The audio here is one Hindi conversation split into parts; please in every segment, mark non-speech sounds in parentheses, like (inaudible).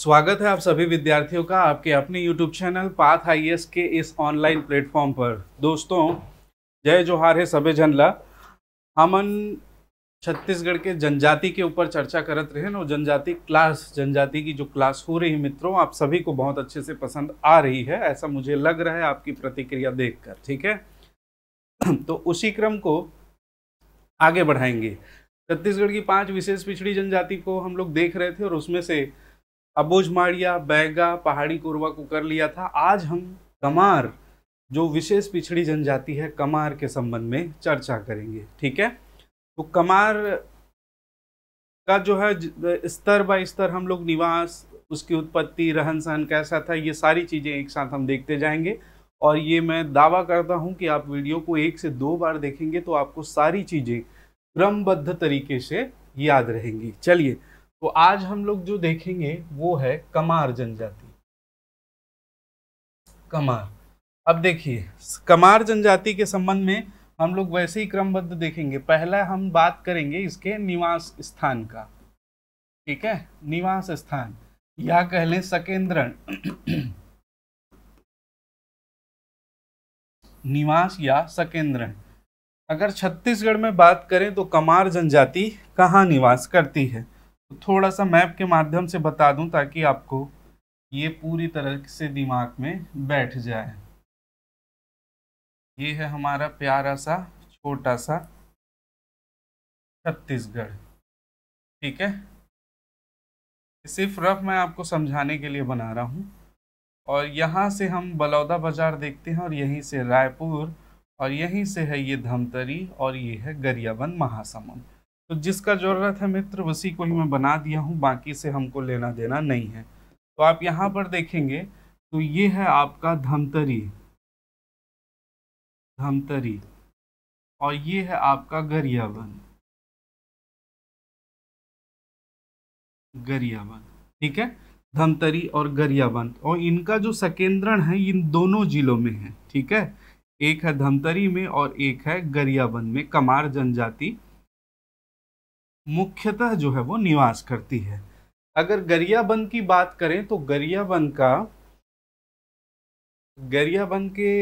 स्वागत है आप सभी विद्यार्थियों का आपके अपने YouTube चैनल पाथ आई के इस ऑनलाइन प्लेटफॉर्म पर दोस्तों जय जोहार है सबे जनला हमन छत्तीसगढ़ के जनजाति के ऊपर चर्चा करते रहे और जनजाति क्लास जनजाति की जो क्लास हो रही है मित्रों आप सभी को बहुत अच्छे से पसंद आ रही है ऐसा मुझे लग रहा है आपकी प्रतिक्रिया देख ठीक है (clears throat) तो उसी क्रम को आगे बढ़ाएंगे छत्तीसगढ़ की पांच विशेष पिछड़ी जनजाति को हम लोग देख रहे थे और उसमें से अबोज माड़िया बैगा पहाड़ी कोरवा को कर लिया था आज हम कमार जो विशेष पिछड़ी जनजाति है कमार के संबंध में चर्चा करेंगे ठीक है तो कमार का जो है स्तर बाय स्तर हम लोग निवास उसकी उत्पत्ति रहन सहन कैसा था ये सारी चीज़ें एक साथ हम देखते जाएंगे और ये मैं दावा करता हूँ कि आप वीडियो को एक से दो बार देखेंगे तो आपको सारी चीज़ें क्रमबद्ध तरीके से याद रहेंगी चलिए तो आज हम लोग जो देखेंगे वो है कमार जनजाति कमार अब देखिए कमार जनजाति के संबंध में हम लोग वैसे ही क्रमबद्ध देखेंगे पहला हम बात करेंगे इसके निवास स्थान का ठीक है निवास स्थान या कह लें सकेंद्रण निवास या सकेंद्रण अगर छत्तीसगढ़ में बात करें तो कमार जनजाति कहाँ निवास करती है तो थोड़ा सा मैप के माध्यम से बता दूं ताकि आपको ये पूरी तरह से दिमाग में बैठ जाए ये है हमारा प्यारा सा छोटा सा छत्तीसगढ़ ठीक है सिर्फ रफ मैं आपको समझाने के लिए बना रहा हूँ और यहाँ से हम बलौदा बाज़ार देखते हैं और यहीं से रायपुर और यहीं से है ये धमतरी और ये है गरियाबंद महासमुंद तो जिसका ज़रूरत है मित्र उसी को ही मैं बना दिया हूँ बाकी से हमको लेना देना नहीं है तो आप यहाँ पर देखेंगे तो ये है आपका धमतरी धमतरी और ये है आपका गरियाबंद गरियाबंद ठीक है धमतरी और गरियाबंद और इनका जो सकेंद्रण है इन दोनों जिलों में है ठीक है एक है धमतरी में और एक है गरियाबंद में कमार जनजाति मुख्यतः जो है वो निवास करती है अगर गरियाबंद की बात करें तो गरियाबंद का गरियाबंद के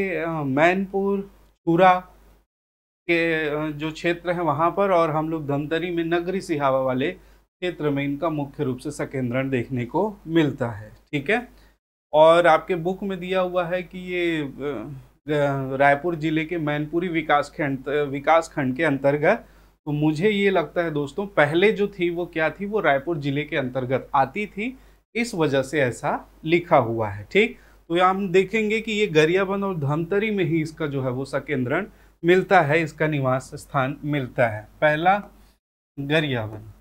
मैनपुर चूरा के जो क्षेत्र है वहाँ पर और हम लोग धमतरी में नगरी सिहावा वाले क्षेत्र में इनका मुख्य रूप से सकेंद्रण देखने को मिलता है ठीक है और आपके बुक में दिया हुआ है कि ये रायपुर जिले के मैनपुरी विकास खंड विकास खंड के अंतर्गत तो मुझे ये लगता है दोस्तों पहले जो थी वो क्या थी वो रायपुर जिले के अंतर्गत आती थी इस वजह से ऐसा लिखा हुआ है ठीक तो हम देखेंगे कि ये गरियाबंद और धमतरी में ही इसका जो है वो सकेंद्रण मिलता है इसका निवास स्थान मिलता है पहला गरियाबंद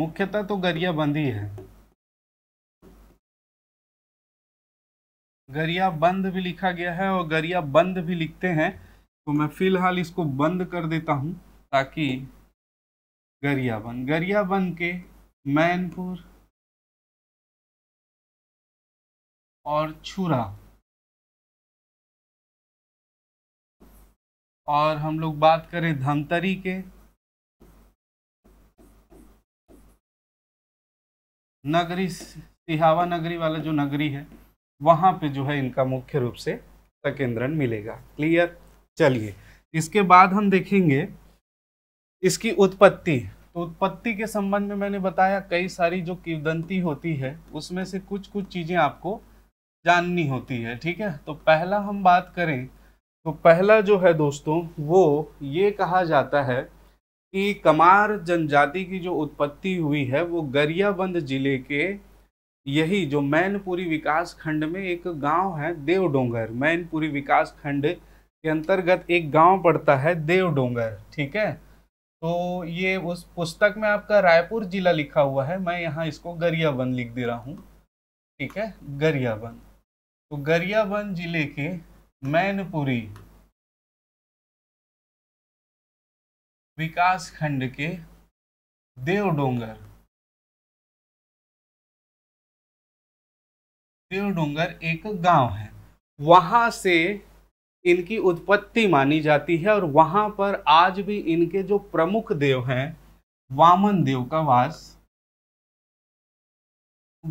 मुख्यतः तो गरियाबंद ही है गरिया बंद भी लिखा गया है और गरिया बंद भी लिखते हैं तो मैं फिलहाल इसको बंद कर देता हूं ताकि गरियाबंद गरियाबंद के मैनपुर और छुरा और हम लोग बात करें धमतरी के नगरी सिहावा नगरी वाला जो नगरी है वहाँ पे जो है इनका मुख्य रूप से सकेंद्रन मिलेगा क्लियर चलिए इसके बाद हम देखेंगे इसकी उत्पत्ति तो उत्पत्ति के संबंध में मैंने बताया कई सारी जो किवदंती होती है उसमें से कुछ कुछ चीज़ें आपको जाननी होती है ठीक है तो पहला हम बात करें तो पहला जो है दोस्तों वो ये कहा जाता है कि कमार जनजाति की जो उत्पत्ति हुई है वो गरियाबंद जिले के यही जो मैनपुरी विकास खंड में एक गांव है देवडोंगर मैनपुरी विकास खंड के अंतर्गत एक गांव पड़ता है देवडोंगर ठीक है तो ये उस पुस्तक में आपका रायपुर जिला लिखा हुआ है मैं यहाँ इसको गरियाबंद लिख दे रहा हूँ ठीक है गरियाबंद तो गरियाबंद जिले के मैनपुरी विकास खंड के देवडोंगर देवडोंगर एक गांव है वहां से इनकी उत्पत्ति मानी जाती है और वहां पर आज भी इनके जो प्रमुख देव हैं वामन देव का वास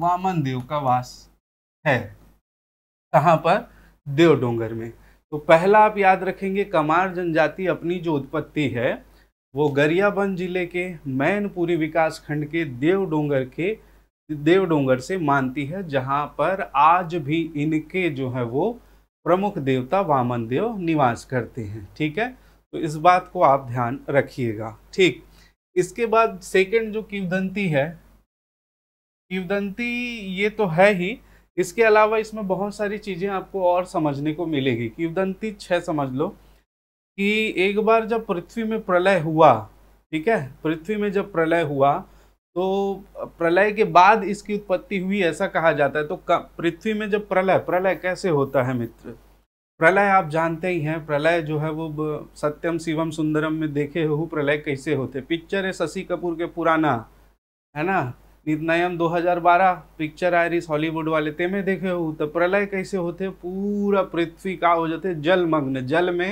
वामन देव का वास है कहां पर देव डोंगर में तो पहला आप याद रखेंगे कमार जनजाति अपनी जो उत्पत्ति है वो गरियाबंद जिले के मैनपुरी विकास खंड के देव डोंगर के देव डोंगर से मानती है जहाँ पर आज भी इनके जो है वो प्रमुख देवता वामन देव निवास करते हैं ठीक है तो इस बात को आप ध्यान रखिएगा ठीक इसके बाद सेकंड जो किवदंती है किवदंती ये तो है ही इसके अलावा इसमें बहुत सारी चीज़ें आपको और समझने को मिलेगी किवदंती छह समझ लो कि एक बार जब पृथ्वी में प्रलय हुआ ठीक है पृथ्वी में जब प्रलय हुआ तो प्रलय के बाद इसकी उत्पत्ति हुई ऐसा कहा जाता है तो पृथ्वी में जब प्रलय प्रलय कैसे होता है मित्र प्रलय आप जानते ही हैं प्रलय जो है वो सत्यम शिवम सुंदरम में देखे हो प्रलय कैसे होते पिक्चर है शशि कपूर के पुराना है ना निर्णयम 2012 पिक्चर आई रही हॉलीवुड वाले ते में देखे हो तो प्रलय कैसे होते पूरा पृथ्वी का हो जाते जलमग्न जल में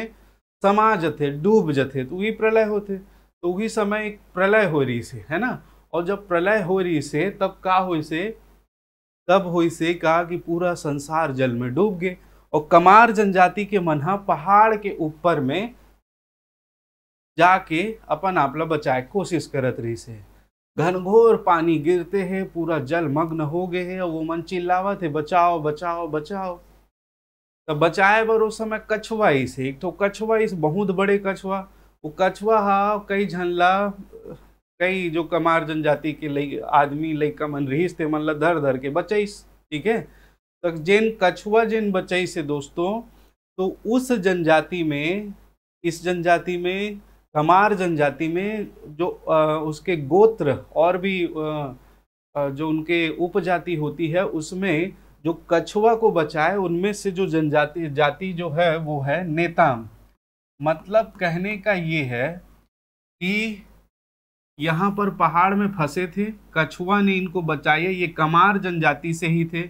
समा जते डूब जते तो वही प्रलय होते तो वही समय एक प्रलय हो रही से है ना और जब प्रलय हो रही से तब का हो से तब हो से कहा कि पूरा संसार जल में डूब गए और कमार जनजाति के मनहा पहाड़ के ऊपर में जाके अपन आपला बचाए कोशिश करत रही से घनघोर पानी गिरते हैं पूरा जल मग्न हो गए है और वो मन चिल्लावत है बचाओ बचाओ बचाओ तो बचाए बर उस समय कछुआ इसे एक तो कछुआ इस बहुत बड़े कछुआ वो कछुआ हा कई झनला कई जो कमार जनजाति के लई आदमी लइका मन रहीस थे मन ला धर धर के बचैस ठीक है तो जिन कछुआ जिन बचैस से दोस्तों तो उस जनजाति में इस जनजाति में कमार जनजाति में जो आ, उसके गोत्र और भी आ, जो उनके उपजाति होती है उसमें जो कछुआ को बचाए उनमें से जो जनजाति जाति जो है वो है नेताम मतलब कहने का ये है कि यहाँ पर पहाड़ में फंसे थे कछुआ ने इनको बचाया ये कमार जनजाति से ही थे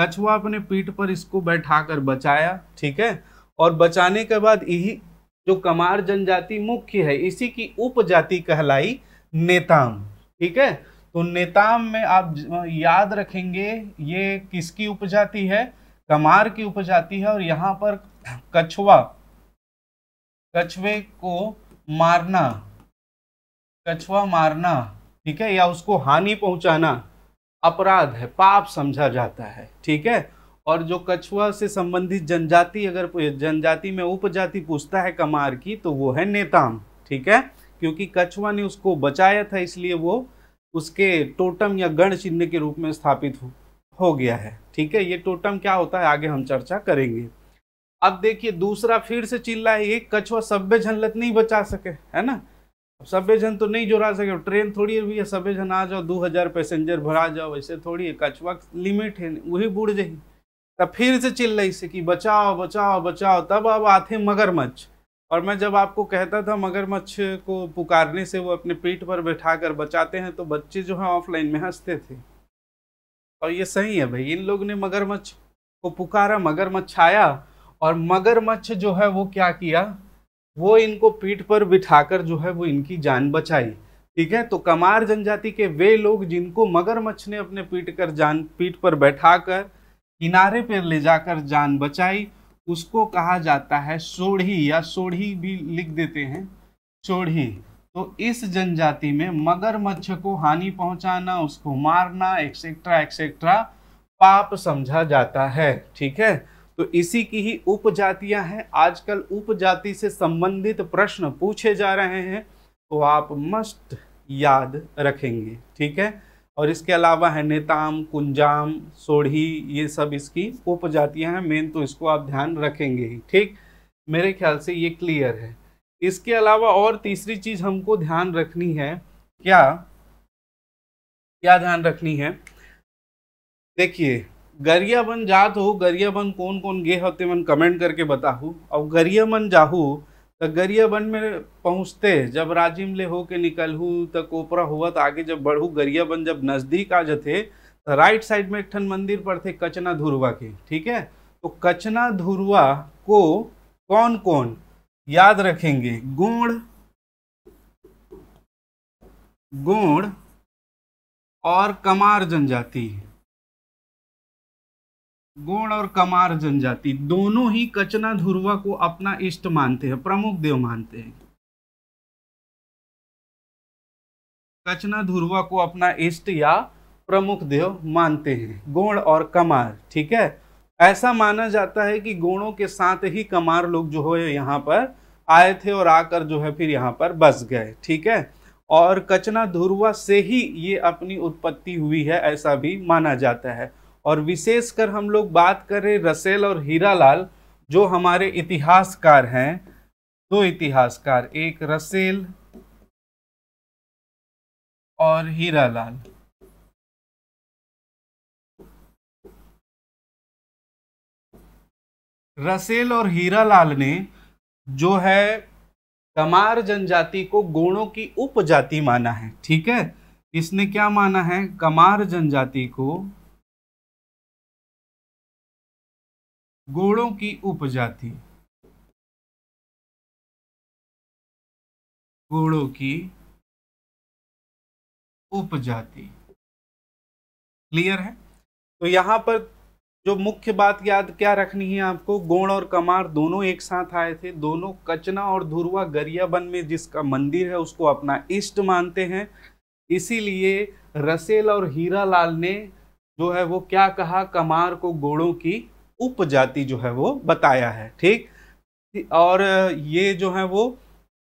कछुआ अपने पीठ पर इसको बैठा कर बचाया ठीक है और बचाने के बाद यही जो कमार जनजाति मुख्य है इसी की उपजाति कहलाई नेताम ठीक है तो नेताम में आप याद रखेंगे ये किसकी उपजाति है कमार की उपजाति है और यहाँ पर कछुआ कछुए को मारना कछुआ मारना ठीक है या उसको हानि पहुंचाना अपराध है पाप समझा जाता है ठीक है और जो कछुआ से संबंधित जनजाति अगर जनजाति में उपजाति पूछता है कमार की तो वो है नेताम ठीक है क्योंकि कछुआ ने उसको बचाया था इसलिए वो उसके टोटम या गण चिन्ह के रूप में स्थापित हो गया है ठीक है ये टोटम क्या होता है आगे हम चर्चा करेंगे अब देखिए दूसरा फिर से चिल्ला है ये कछुआ सभ्य झलत नहीं बचा सके है ना सबे जन तो नहीं जोड़ा सके ट्रेन थोड़ी है भैया सभे जन आ जाओ दो हज़ार पैसेंजर भरा जाओ ऐसे थोड़ी है कछुआ लिमिट है वही बुढ़ जाही तब फिर से चिल्लाई से कि बचाओ बचाओ बचाओ तब अब आते मगरमच्छ और मैं जब आपको कहता था मगरमच्छ को पुकारने से वो अपने पीठ पर बैठा कर बचाते हैं तो बच्चे जो हैं ऑफलाइन में हंसते थे और ये सही है भाई इन लोग ने मगरमच्छ को पुकारा मगरमच्छ आया और मगरमच्छ जो है वो क्या किया वो इनको पीठ पर बिठाकर जो है वो इनकी जान बचाई ठीक है तो कमार जनजाति के वे लोग जिनको मगरमच्छ ने अपने पीठ कर जान पीठ पर बैठा कर किनारे पर ले जाकर जान बचाई उसको कहा जाता है सोढ़ी या सोढ़ी भी लिख देते हैं सोढ़ी तो इस जनजाति में मगरमच्छ को हानि पहुंचाना उसको मारना एक्सेट्रा एक्सेट्रा पाप समझा जाता है ठीक है तो इसी की ही उपजातियां हैं आजकल उपजाति से संबंधित प्रश्न पूछे जा रहे हैं तो आप मस्ट याद रखेंगे ठीक है और इसके अलावा है नेताम कुंजाम सोढ़ी ये सब इसकी उपजातियां हैं मेन तो इसको आप ध्यान रखेंगे ही ठीक मेरे ख्याल से ये क्लियर है इसके अलावा और तीसरी चीज़ हमको ध्यान रखनी है क्या क्या ध्यान रखनी है देखिए गरिया बन जात हो गरिया बन कौन कौन गे होते मन कमेंट करके बताहू और गरिया बन जाहू तो गरिया बन में पहुँचते जब राजिम ले हो के निकलहू तो कोपरा हुआ तो आगे जब बढ़ू गरिया बन जब नज़दीक आ जाते तो राइट साइड में एक ठन मंदिर पर थे कचना धुरवा के ठीक है तो कचना धुरवा को कौन कौन याद रखेंगे गुण गुण और कमार जनजाति गोण और कमार जनजाति दोनों ही कचना धुरवा को अपना इष्ट मानते हैं प्रमुख देव मानते हैं कचना धुरवा को अपना इष्ट या प्रमुख देव मानते हैं गोण और कमार ठीक है ऐसा माना जाता है कि गोणों के साथ ही कमार लोग जो है यहाँ पर आए थे और आकर जो है फिर यहाँ पर बस गए ठीक है और कचना धुरवा से ही ये अपनी उत्पत्ति हुई है ऐसा भी माना जाता है और विशेषकर हम लोग बात करें रसेल और हीरालाल जो हमारे इतिहासकार हैं दो इतिहासकार एक रसेल और हीरालाल रसेल और हीरालाल ने जो है कमार जनजाति को गोणों की उपजाति माना है ठीक है इसने क्या माना है कमार जनजाति को गोड़ों की उपजाति गोड़ों की उपजाति क्लियर है तो यहां पर जो मुख्य बात याद क्या रखनी है आपको गोण और कमार दोनों एक साथ आए थे दोनों कचना और धुरुआ गरियाबन में जिसका मंदिर है उसको अपना इष्ट मानते हैं इसीलिए रसेल और हीरा लाल ने जो है वो क्या कहा कमार को गोड़ों की उपजाति जो है वो बताया है ठीक और ये जो है वो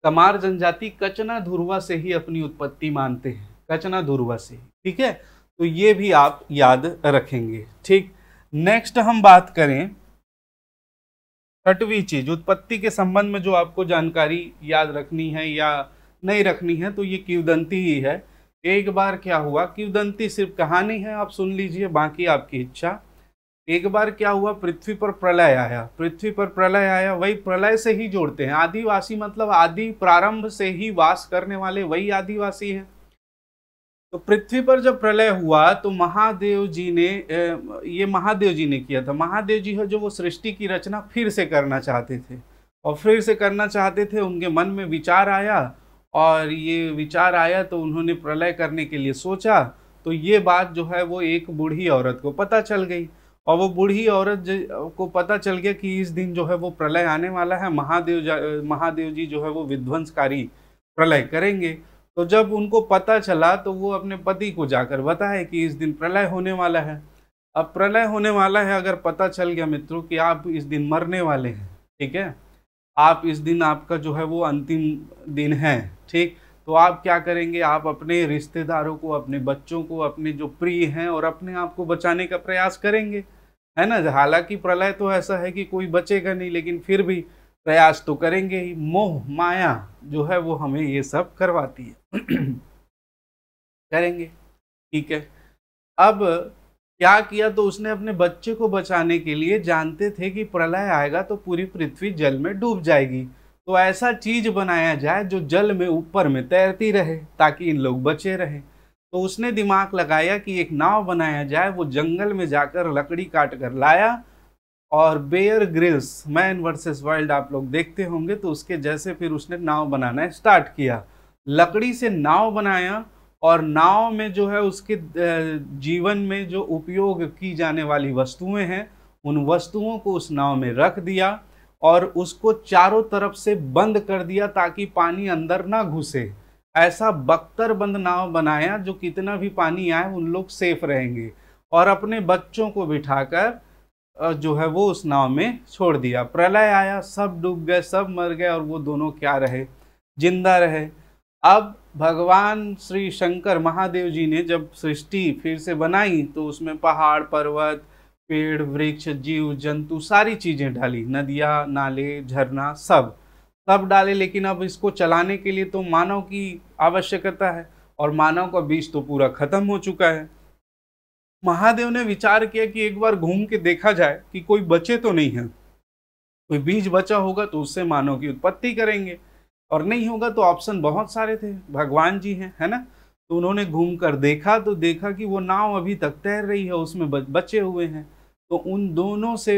कमार जनजाति कचना धुरवा से ही अपनी उत्पत्ति मानते हैं कचना धुरवा से ठीक है तो ये भी आप याद रखेंगे ठीक नेक्स्ट हम बात करें छठवी चीज उत्पत्ति के संबंध में जो आपको जानकारी याद रखनी है या नहीं रखनी है तो ये किवदंती ही है एक बार क्या हुआ किवदंती सिर्फ कहानी है आप सुन लीजिए बाकी आपकी इच्छा एक बार क्या हुआ पृथ्वी पर प्रलय आया पृथ्वी पर प्रलय आया वही प्रलय से ही जोड़ते हैं आदिवासी मतलब आदि प्रारंभ से ही वास करने वाले वही आदिवासी हैं तो पृथ्वी पर जब प्रलय हुआ तो महादेव जी ने ये महादेव जी ने किया था महादेव जी है जो वो सृष्टि की रचना फिर से करना चाहते थे और फिर से करना चाहते थे उनके मन में विचार आया और ये विचार आया तो उन्होंने प्रलय करने के लिए सोचा तो ये बात जो है वो एक बूढ़ी औरत को पता चल गई और वो बूढ़ी औरत को पता चल गया कि इस दिन जो है वो प्रलय आने वाला है महादेव महादेव जी जो है वो विध्वंसकारी प्रलय करेंगे तो जब उनको पता चला तो वो अपने पति को जाकर बताए कि इस दिन प्रलय होने वाला है अब प्रलय होने वाला है अगर पता चल गया मित्रों कि आप इस दिन मरने वाले हैं ठीक है आप इस दिन आपका जो है वो अंतिम दिन है ठीक तो आप क्या करेंगे आप अपने रिश्तेदारों को अपने बच्चों को अपने जो प्रिय हैं और अपने आप को बचाने का प्रयास करेंगे है ना हालांकि प्रलय तो ऐसा है कि कोई बचेगा नहीं लेकिन फिर भी प्रयास तो करेंगे ही मोह माया जो है वो हमें ये सब करवाती है (clears throat) करेंगे ठीक है अब क्या किया तो उसने अपने बच्चे को बचाने के लिए जानते थे कि प्रलय आएगा तो पूरी पृथ्वी जल में डूब जाएगी तो ऐसा चीज बनाया जाए जो जल में ऊपर में तैरती रहे ताकि इन लोग बचे रहे तो उसने दिमाग लगाया कि एक नाव बनाया जाए वो जंगल में जाकर लकड़ी काट कर लाया और Bear Grylls man versus world आप लोग देखते होंगे तो उसके जैसे फिर उसने नाव बनाना स्टार्ट किया लकड़ी से नाव बनाया और नाव में जो है उसके जीवन में जो उपयोग की जाने वाली वस्तुएं हैं उन वस्तुओं को उस नाव में रख दिया और उसको चारों तरफ से बंद कर दिया ताकि पानी अंदर ना घुसे ऐसा बख्तर बंद नाव बनाया जो कितना भी पानी आए उन लोग सेफ रहेंगे और अपने बच्चों को बिठाकर जो है वो उस नाव में छोड़ दिया प्रलय आया सब डूब गए सब मर गए और वो दोनों क्या रहे जिंदा रहे अब भगवान श्री शंकर महादेव जी ने जब सृष्टि फिर से बनाई तो उसमें पहाड़ पर्वत पेड़ वृक्ष जीव जंतु सारी चीज़ें डाली नदियाँ नाले झरना सब सब डाले लेकिन अब इसको चलाने के लिए तो मानव की आवश्यकता है और मानव का बीज तो पूरा ख़त्म हो चुका है महादेव ने विचार किया कि एक बार घूम के देखा जाए कि कोई बचे तो नहीं है कोई बीज बचा होगा तो उससे मानव की उत्पत्ति करेंगे और नहीं होगा तो ऑप्शन बहुत सारे थे भगवान जी हैं है ना तो उन्होंने घूम कर देखा तो देखा कि वो नाव अभी तक तैर रही है उसमें बचे हुए हैं तो उन दोनों से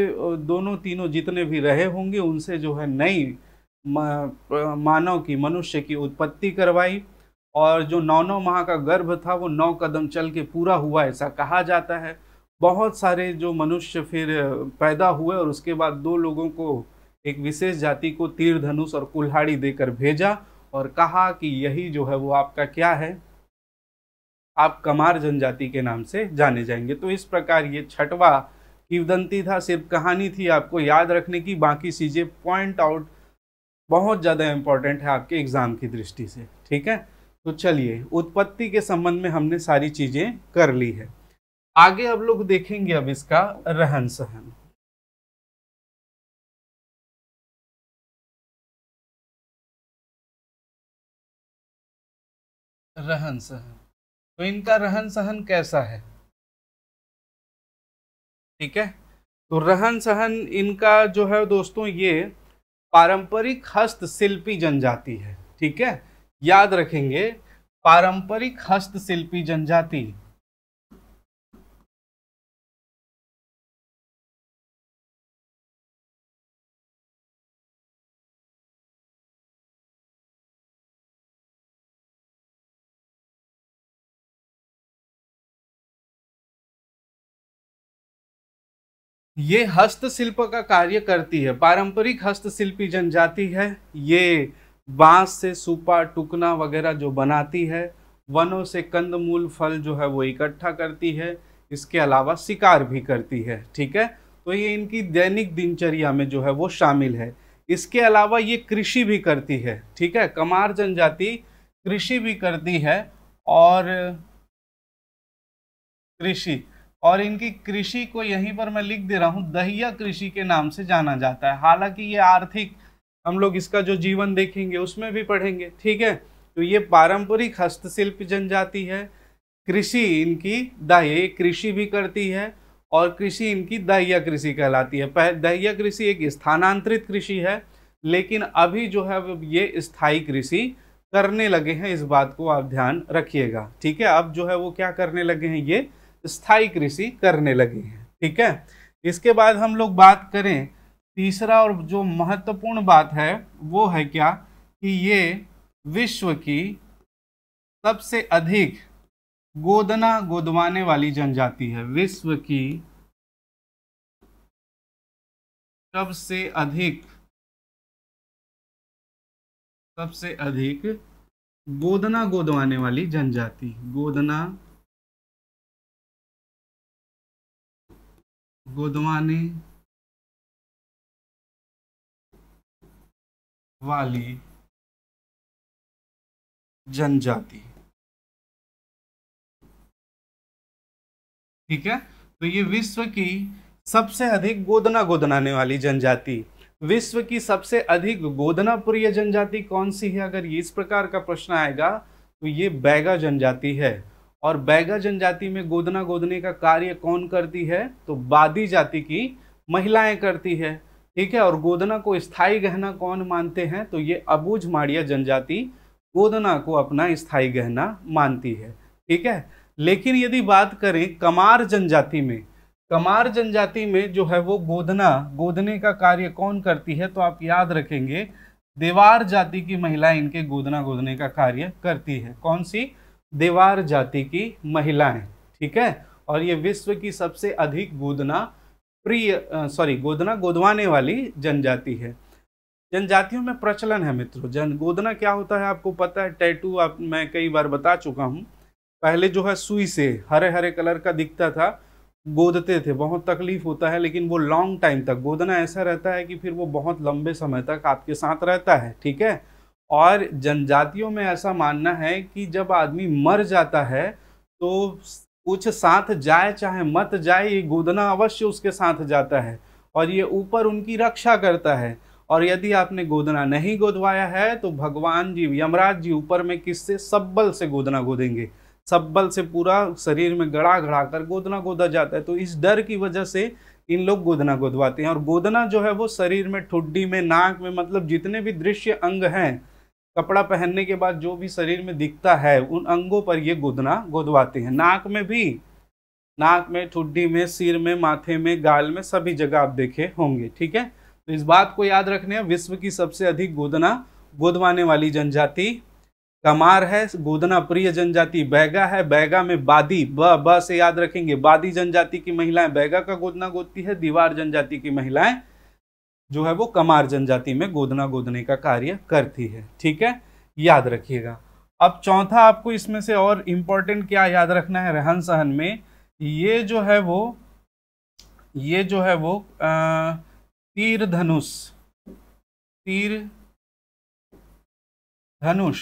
दोनों तीनों जितने भी रहे होंगे उनसे जो है नई मानव की मनुष्य की उत्पत्ति करवाई और जो नौ नौ माह का गर्भ था वो नौ कदम चल के पूरा हुआ ऐसा कहा जाता है बहुत सारे जो मनुष्य फिर पैदा हुए और उसके बाद दो लोगों को एक विशेष जाति को तीर धनुष और कुल्हाड़ी देकर भेजा और कहा कि यही जो है वो आपका क्या है आप कमार जनजाति के नाम से जाने जाएंगे तो इस प्रकार ये छठवा किवदंती था सिर्फ कहानी थी आपको याद रखने की बाकी चीज़ें पॉइंट आउट बहुत ज़्यादा इम्पॉर्टेंट है आपके एग्ज़ाम की दृष्टि से ठीक है तो चलिए उत्पत्ति के संबंध में हमने सारी चीज़ें कर ली है आगे अब लोग देखेंगे अब इसका रहन सहन रहन सहन तो इनका रहन सहन कैसा है ठीक है तो रहन सहन इनका जो है दोस्तों ये पारंपरिक हस्तशिल्पी जनजाति है ठीक है याद रखेंगे पारंपरिक हस्तशिल्पी जनजाति ये हस्तशिल्प का कार्य करती है पारंपरिक हस्तशिल्पी जनजाति है ये बांस से सूपा टुकना वगैरह जो बनाती है वनों से कंदमूल फल जो है वो इकट्ठा करती है इसके अलावा शिकार भी करती है ठीक है तो ये इनकी दैनिक दिनचर्या में जो है वो शामिल है इसके अलावा ये कृषि भी करती है ठीक है कमार जनजाति कृषि भी करती है और कृषि और इनकी कृषि को यहीं पर मैं लिख दे रहा हूँ दहिया कृषि के नाम से जाना जाता है हालांकि ये आर्थिक हम लोग इसका जो जीवन देखेंगे उसमें भी पढ़ेंगे ठीक है तो ये पारंपरिक हस्तशिल्प जनजाति है कृषि इनकी दाह्य कृषि भी करती है और कृषि इनकी दहिया कृषि कहलाती है दहिया कृषि एक स्थानांतरित कृषि है लेकिन अभी जो है ये स्थायी कृषि करने लगे हैं इस बात को आप ध्यान रखिएगा ठीक है अब जो है वो क्या करने लगे हैं ये स्थायी कृषि करने लगे हैं ठीक है इसके बाद हम लोग बात करें तीसरा और जो महत्वपूर्ण बात है वो है क्या कि ये विश्व की सबसे अधिक गोदना गोदवाने वाली जनजाति है विश्व की सबसे अधिक सबसे अधिक गोदना गोदवाने वाली जनजाति गोदना गोदवाने वाली जनजाति ठीक है तो ये विश्व की सबसे अधिक गोदना गोदनाने वाली जनजाति विश्व की सबसे अधिक प्रिय जनजाति कौन सी है अगर ये इस प्रकार का प्रश्न आएगा तो ये बैगा जनजाति है और बैगा जनजाति में गोदना गोदने का कार्य कौन करती है तो बादी जाति की महिलाएं करती है ठीक है और गोदना को स्थाई गहना कौन मानते हैं तो ये अबूझ माड़िया जनजाति गोदना को अपना स्थाई गहना मानती है ठीक है लेकिन यदि बात करें कमार जनजाति में कमार जनजाति में जो है वो गोदना गोदने का कार्य कौन करती है तो आप याद रखेंगे देवार जाति की महिलाएं इनके गोदना गोदने का कार्य करती है कौन सी देवार जाति की महिलाएं ठीक है और ये विश्व की सबसे अधिक गोदना प्रिय सॉरी गोदना गोदवाने वाली जनजाति है जनजातियों में प्रचलन है मित्रों जन गोदना क्या होता है आपको पता है टैटू आप मैं कई बार बता चुका हूँ पहले जो है सुई से हरे हरे कलर का दिखता था गोदते थे बहुत तकलीफ होता है लेकिन वो लॉन्ग टाइम तक गोदना ऐसा रहता है कि फिर वो बहुत लंबे समय तक आपके साथ रहता है ठीक है और जनजातियों में ऐसा मानना है कि जब आदमी मर जाता है तो कुछ साथ जाए चाहे मत जाए ये गोदना अवश्य उसके साथ जाता है और ये ऊपर उनकी रक्षा करता है और यदि आपने गोदना नहीं गोदवाया है तो भगवान जी यमराज जी ऊपर में किससे सब्बल से गोदना गोदेंगे सब्बल से पूरा शरीर में गड़ा गड़ा कर गोदना गोदा जाता है तो इस डर की वजह से इन लोग गोदना गोदवाते हैं और गोदना जो है वो शरीर में ठुड्डी में नाक में मतलब जितने भी दृश्य अंग हैं कपड़ा पहनने के बाद जो भी शरीर में दिखता है उन अंगों पर ये गुदना गोदवाते हैं नाक में भी नाक में ठुड्डी में सिर में माथे में गाल में सभी जगह आप देखे होंगे ठीक है तो इस बात को याद रखने विश्व की सबसे अधिक गोदना गोदवाने वाली जनजाति कमार है गोदना प्रिय जनजाति बैगा है बैगा में बादी ब बा से याद रखेंगे बादी जनजाति की महिलाएं बैगा का गोदना गोदती है दीवार जनजाति की महिलाएं जो है वो कमार जनजाति में गोदना गोदने का कार्य करती है ठीक है याद रखिएगा अब चौथा आपको इसमें से और इम्पोर्टेंट क्या याद रखना है रहन सहन में ये जो है वो ये जो है वो तीर धनुष तीर धनुष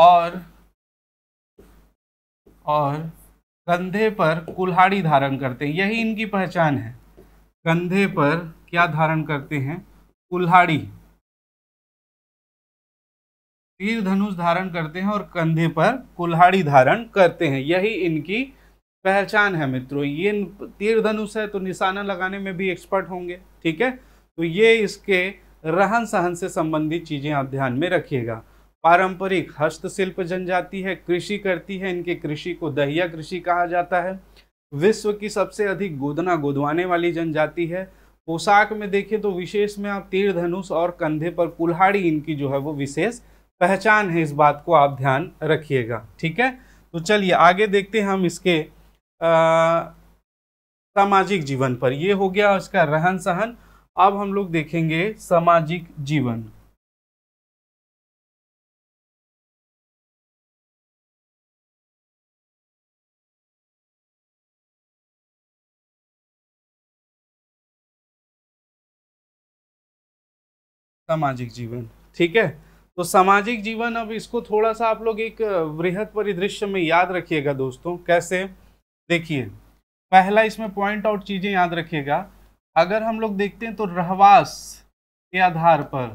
और और कंधे पर कुल्हाड़ी धारण करते हैं यही इनकी पहचान है कंधे पर क्या धारण करते हैं कुल्हाड़ी तीर धनुष धारण करते हैं और कंधे पर कुल्हाड़ी धारण करते हैं यही इनकी पहचान है मित्रों ये तीर धनुष है तो निशाना लगाने में भी एक्सपर्ट होंगे ठीक है तो ये इसके रहन सहन से संबंधित चीज़ें आप ध्यान में रखिएगा पारंपरिक हस्तशिल्प जनजाति है कृषि करती है इनके कृषि को दहिया कृषि कहा जाता है विश्व की सबसे अधिक गोदना गोदवाने वाली जनजाति है पोशाक में देखिए तो विशेष में आप तीर धनुष और कंधे पर कुल्हाड़ी इनकी जो है वो विशेष पहचान है इस बात को आप ध्यान रखिएगा ठीक है तो चलिए आगे देखते हैं हम इसके सामाजिक जीवन पर ये हो गया इसका रहन सहन अब हम लोग देखेंगे सामाजिक जीवन सामाजिक जीवन ठीक है तो सामाजिक जीवन अब इसको थोड़ा सा आप लोग एक वृहद परिदृश्य में याद रखिएगा दोस्तों कैसे देखिए पहला इसमें पॉइंट आउट चीज़ें याद रखिएगा अगर हम लोग देखते हैं तो रहवास के आधार पर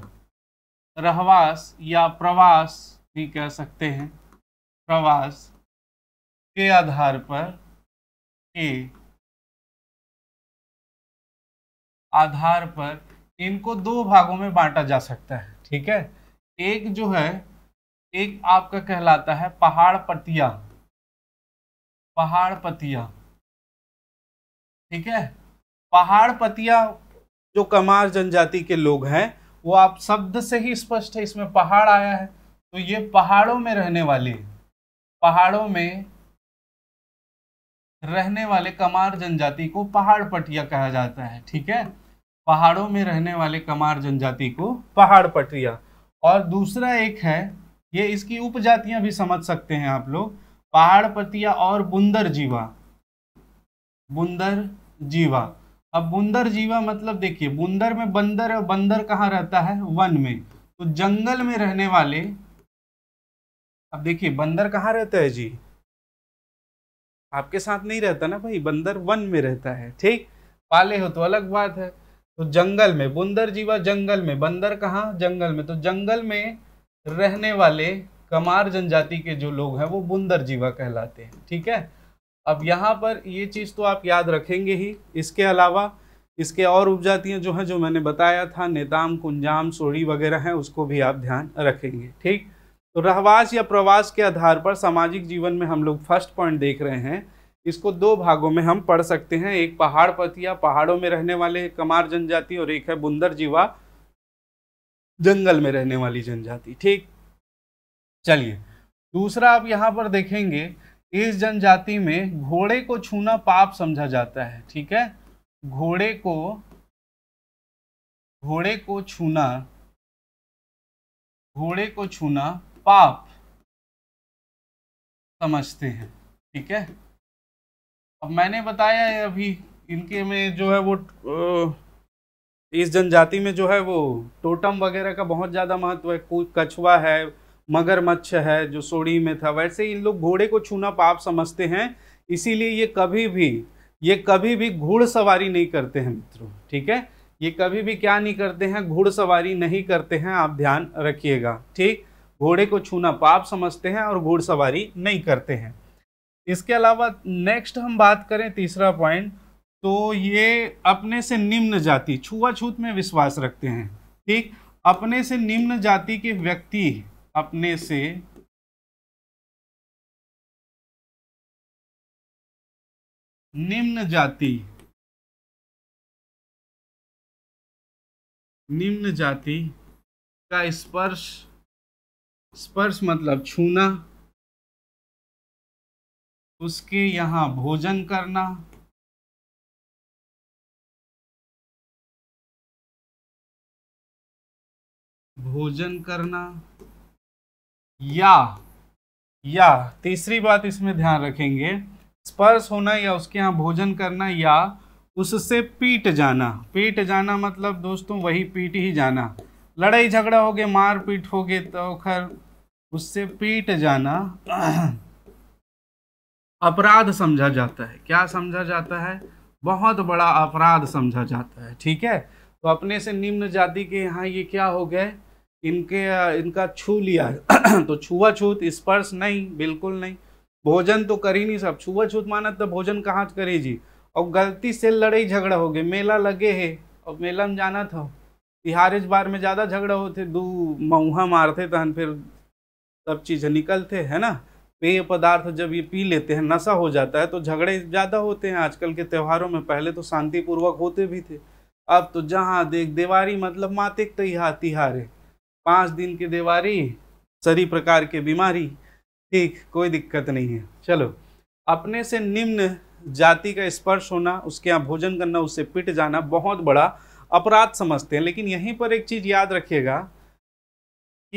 रहवास या प्रवास भी कह सकते हैं प्रवास के आधार पर के आधार पर इनको दो भागों में बांटा जा सकता है ठीक है एक जो है एक आपका कहलाता है पहाड़ पतिया पहाड़ पतिया ठीक है पहाड़ पतिया जो कमार जनजाति के लोग हैं वो आप शब्द से ही स्पष्ट है इसमें पहाड़ आया है तो ये पहाड़ों में रहने वाले पहाड़ों में रहने वाले कमार जनजाति को पहाड़ पटिया कहा जाता है ठीक है पहाड़ों में रहने वाले कमार जनजाति को पहाड़ पटरिया और दूसरा एक है ये इसकी उपजातियां भी समझ सकते हैं आप लोग पहाड़ पटिया और बुंदर जीवा बुंदर जीवा अब बुंदर जीवा मतलब देखिए बुंदर में बंदर और बंदर कहाँ रहता है वन में तो जंगल में रहने वाले अब देखिए बंदर कहाँ रहता है जी आपके साथ नहीं रहता ना भाई बंदर वन में रहता है ठीक पाले हो तो अलग बात है तो जंगल में बुंदर जीवा जंगल में बंदर कहाँ जंगल में तो जंगल में रहने वाले कमार जनजाति के जो लोग हैं वो बुंदर जीवा कहलाते हैं ठीक है अब यहाँ पर ये चीज़ तो आप याद रखेंगे ही इसके अलावा इसके और उपजातियाँ जो हैं जो मैंने बताया था नेताम कुंजाम सोड़ी वगैरह हैं उसको भी आप ध्यान रखेंगे ठीक तो रहवास या प्रवास के आधार पर सामाजिक जीवन में हम लोग फर्स्ट पॉइंट देख रहे हैं इसको दो भागों में हम पढ़ सकते हैं एक पहाड़ पथिया पहाड़ों में रहने वाले कमार जनजाति और एक है बुंदर जीवा जंगल में रहने वाली जनजाति ठीक चलिए दूसरा आप यहाँ पर देखेंगे इस जनजाति में घोड़े को छूना पाप समझा जाता है ठीक है घोड़े को घोड़े को छूना घोड़े को छूना पाप समझते हैं ठीक है अब मैंने बताया है अभी इनके में जो है वो इस जनजाति में जो है वो टोटम वगैरह का बहुत ज़्यादा महत्व है कछुआ है मगरमच्छ है जो सोड़ी में था वैसे इन लोग घोड़े को छूना पाप समझते हैं इसीलिए ये कभी भी ये कभी भी घुड़ सवारी नहीं करते हैं मित्रों ठीक है ये कभी भी क्या नहीं करते हैं घुड़ सवारी नहीं करते हैं आप ध्यान रखिएगा ठीक घोड़े को छूना पाप समझते हैं और घुड़ सवारी नहीं करते हैं इसके अलावा नेक्स्ट हम बात करें तीसरा पॉइंट तो ये अपने से निम्न जाति छुआछूत में विश्वास रखते हैं ठीक अपने से निम्न जाति के व्यक्ति अपने से निम्न जाति निम्न जाति का स्पर्श स्पर्श मतलब छूना उसके यहाँ भोजन करना भोजन करना या या तीसरी बात इसमें ध्यान रखेंगे स्पर्श होना या उसके यहाँ भोजन करना या उससे पीट जाना पीट जाना मतलब दोस्तों वही पीट ही जाना लड़ाई झगड़ा हो गया मार पीट हो गए तो खैर उससे पीट जाना (clears throat) अपराध समझा जाता है क्या समझा जाता है बहुत बड़ा अपराध समझा जाता है ठीक है तो अपने से निम्न जाति के यहाँ ये क्या हो गए इनके इनका छू लिया (clears throat) तो छुआ छूत स्पर्श नहीं बिल्कुल नहीं भोजन तो कर ही नहीं सब छुआ छूत माना तो भोजन कहाँ करे जी और गलती से लड़ाई झगड़ा हो गए मेला लगे है और मेला में जाना था तिहार इस बार में ज़्यादा झगड़ा होते दू मऊहा मारते तहन फिर सब चीजें निकलते है ना पेय पदार्थ जब ये पी लेते हैं नशा हो जाता है तो झगड़े ज़्यादा होते हैं आजकल के त्यौहारों में पहले तो शांतिपूर्वक होते भी थे अब तो जहाँ देख देवारी मतलब मातिक तिहा तिहारे पाँच दिन की देवारी सभी प्रकार के बीमारी ठीक कोई दिक्कत नहीं है चलो अपने से निम्न जाति का स्पर्श होना उसके यहाँ भोजन करना उससे पिट जाना बहुत बड़ा अपराध समझते हैं लेकिन यहीं पर एक चीज़ याद रखिएगा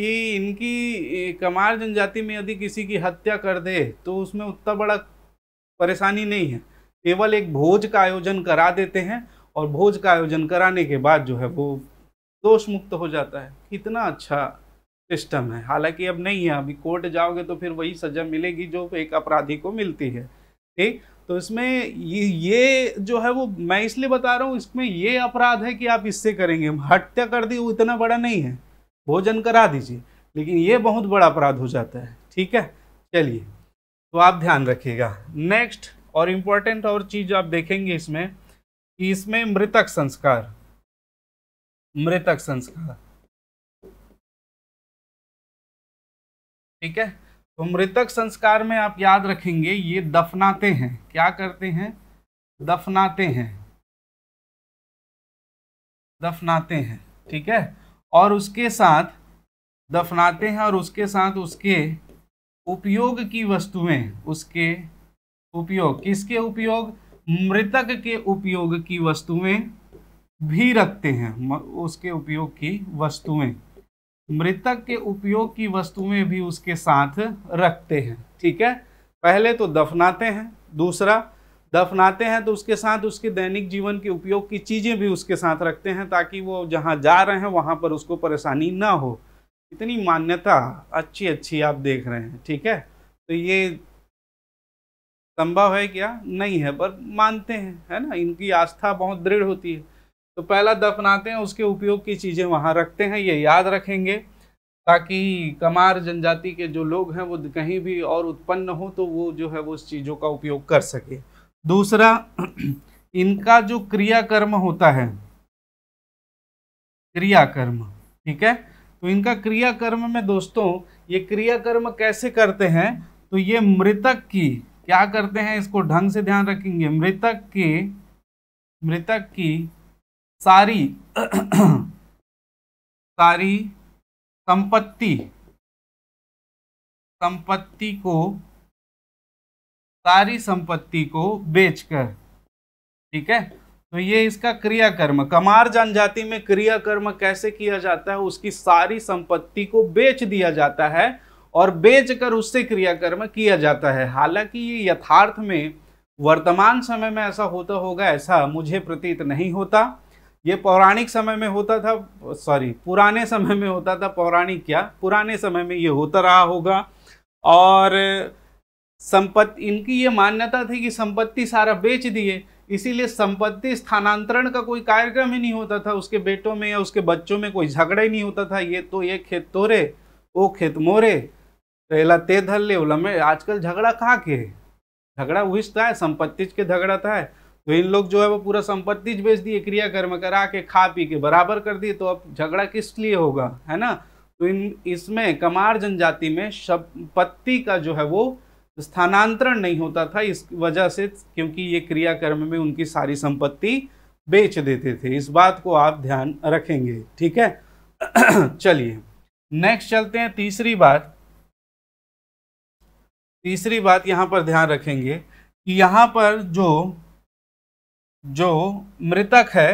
कि इनकी कमार जनजाति में यदि किसी की हत्या कर दे तो उसमें उतना बड़ा परेशानी नहीं है केवल एक भोज का आयोजन करा देते हैं और भोज का आयोजन कराने के बाद जो है वो दोष मुक्त हो जाता है कितना अच्छा सिस्टम है हालांकि अब नहीं है अभी कोर्ट जाओगे तो फिर वही सज़ा मिलेगी जो एक अपराधी को मिलती है ठीक तो इसमें ये ये जो है वो मैं इसलिए बता रहा हूँ इसमें ये अपराध है कि आप इससे करेंगे हत्या कर दी वो इतना बड़ा नहीं है भोजन करा दीजिए लेकिन ये बहुत बड़ा अपराध हो जाता है ठीक है चलिए तो आप ध्यान रखिएगा नेक्स्ट और इम्पोर्टेंट और चीज़ आप देखेंगे इसमें कि इसमें मृतक संस्कार मृतक संस्कार ठीक है तो मृतक संस्कार में आप याद रखेंगे ये दफनाते हैं क्या करते हैं दफनाते हैं दफनाते हैं ठीक है और उसके साथ दफनाते हैं और उसके साथ उसके उपयोग की वस्तुएं उसके उपयोग किसके उपयोग मृतक के उपयोग की वस्तुएं भी रखते हैं उसके उपयोग की वस्तुएं मृतक के उपयोग की वस्तुएं भी उसके साथ रखते हैं ठीक है पहले तो दफनाते हैं दूसरा दफनाते हैं तो उसके साथ उसके दैनिक जीवन के उपयोग की चीज़ें भी उसके साथ रखते हैं ताकि वो जहाँ जा रहे हैं वहाँ पर उसको परेशानी ना हो इतनी मान्यता अच्छी अच्छी आप देख रहे हैं ठीक है तो ये संभव है क्या नहीं है पर मानते हैं है ना इनकी आस्था बहुत दृढ़ होती है तो पहला दफनाते हैं उसके उपयोग की चीज़ें वहाँ रखते हैं ये याद रखेंगे ताकि कमार जनजाति के जो लोग हैं वो कहीं भी और उत्पन्न हो तो वो जो है वो उस चीज़ों का उपयोग कर सके दूसरा इनका जो क्रियाकर्म होता है क्रियाकर्म ठीक है तो इनका क्रियाकर्म में दोस्तों ये क्रियाकर्म कैसे करते हैं तो ये मृतक की क्या करते हैं इसको ढंग से ध्यान रखेंगे मृतक के मृतक की सारी सारी संपत्ति संपत्ति को सारी संपत्ति को बेचकर ठीक है तो ये इसका क्रियाकर्म कमार जनजाति में क्रियाकर्म कैसे किया जाता है उसकी सारी संपत्ति को बेच दिया जाता है और बेचकर उससे क्रियाकर्म किया जाता है हालांकि ये यथार्थ में वर्तमान समय में ऐसा होता होगा ऐसा मुझे प्रतीत नहीं होता ये पौराणिक समय में होता था सॉरी पुराने समय में होता था पौराणिक क्या पुराने समय में ये होता रहा होगा और संपत्ति इनकी ये मान्यता थी कि संपत्ति सारा बेच दिए इसीलिए संपत्ति स्थानांतरण का कोई कार्यक्रम ही नहीं होता था उसके बेटों में या उसके बच्चों में कोई झगड़ा ही नहीं होता था ये तो ये खेत तोरे वो खेत मोरे पहला ते धर ले लमे आजकल झगड़ा कहाँ के झगड़ा वही था है संपत्ति के झगड़ा था है तो इन लोग जो है वो पूरा संपत्ति बेच दिए क्रियाकर्म करा के खा पी के बराबर कर दिए तो अब झगड़ा किस लिए होगा है ना तो इन इसमें कमार जनजाति में संपत्ति का जो है वो स्थानांतरण नहीं होता था इस वजह से क्योंकि ये क्रियाकर्म में उनकी सारी संपत्ति बेच देते थे इस बात को आप ध्यान रखेंगे ठीक है (clears throat) चलिए नेक्स्ट चलते हैं तीसरी बात तीसरी बात यहां पर ध्यान रखेंगे कि यहां पर जो जो मृतक है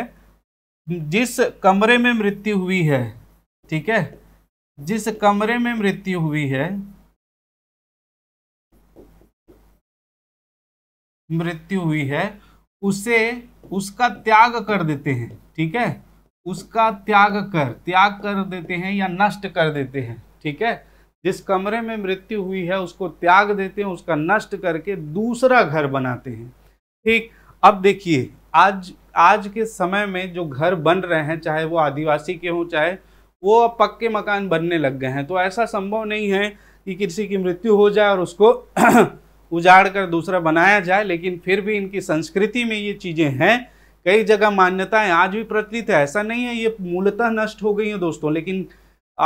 जिस कमरे में मृत्यु हुई है ठीक है जिस कमरे में मृत्यु हुई है मृत्यु हुई है उसे उसका त्याग कर देते हैं ठीक है उसका त्याग कर त्याग कर देते हैं या नष्ट कर देते हैं ठीक है जिस कमरे में मृत्यु हुई है उसको त्याग देते हैं उसका नष्ट करके दूसरा घर बनाते हैं ठीक अब देखिए आज आज के समय में जो घर बन रहे हैं चाहे वो आदिवासी के हों चाहे वो अब पक्के मकान बनने लग गए हैं तो ऐसा संभव नहीं है कि किसी की मृत्यु हो जाए और उसको (clears throat) उजाड़ कर दूसरा बनाया जाए लेकिन फिर भी इनकी संस्कृति में ये चीज़ें हैं कई जगह मान्यताएं आज भी प्रचलित है ऐसा नहीं है ये मूलतः नष्ट हो गई हैं दोस्तों लेकिन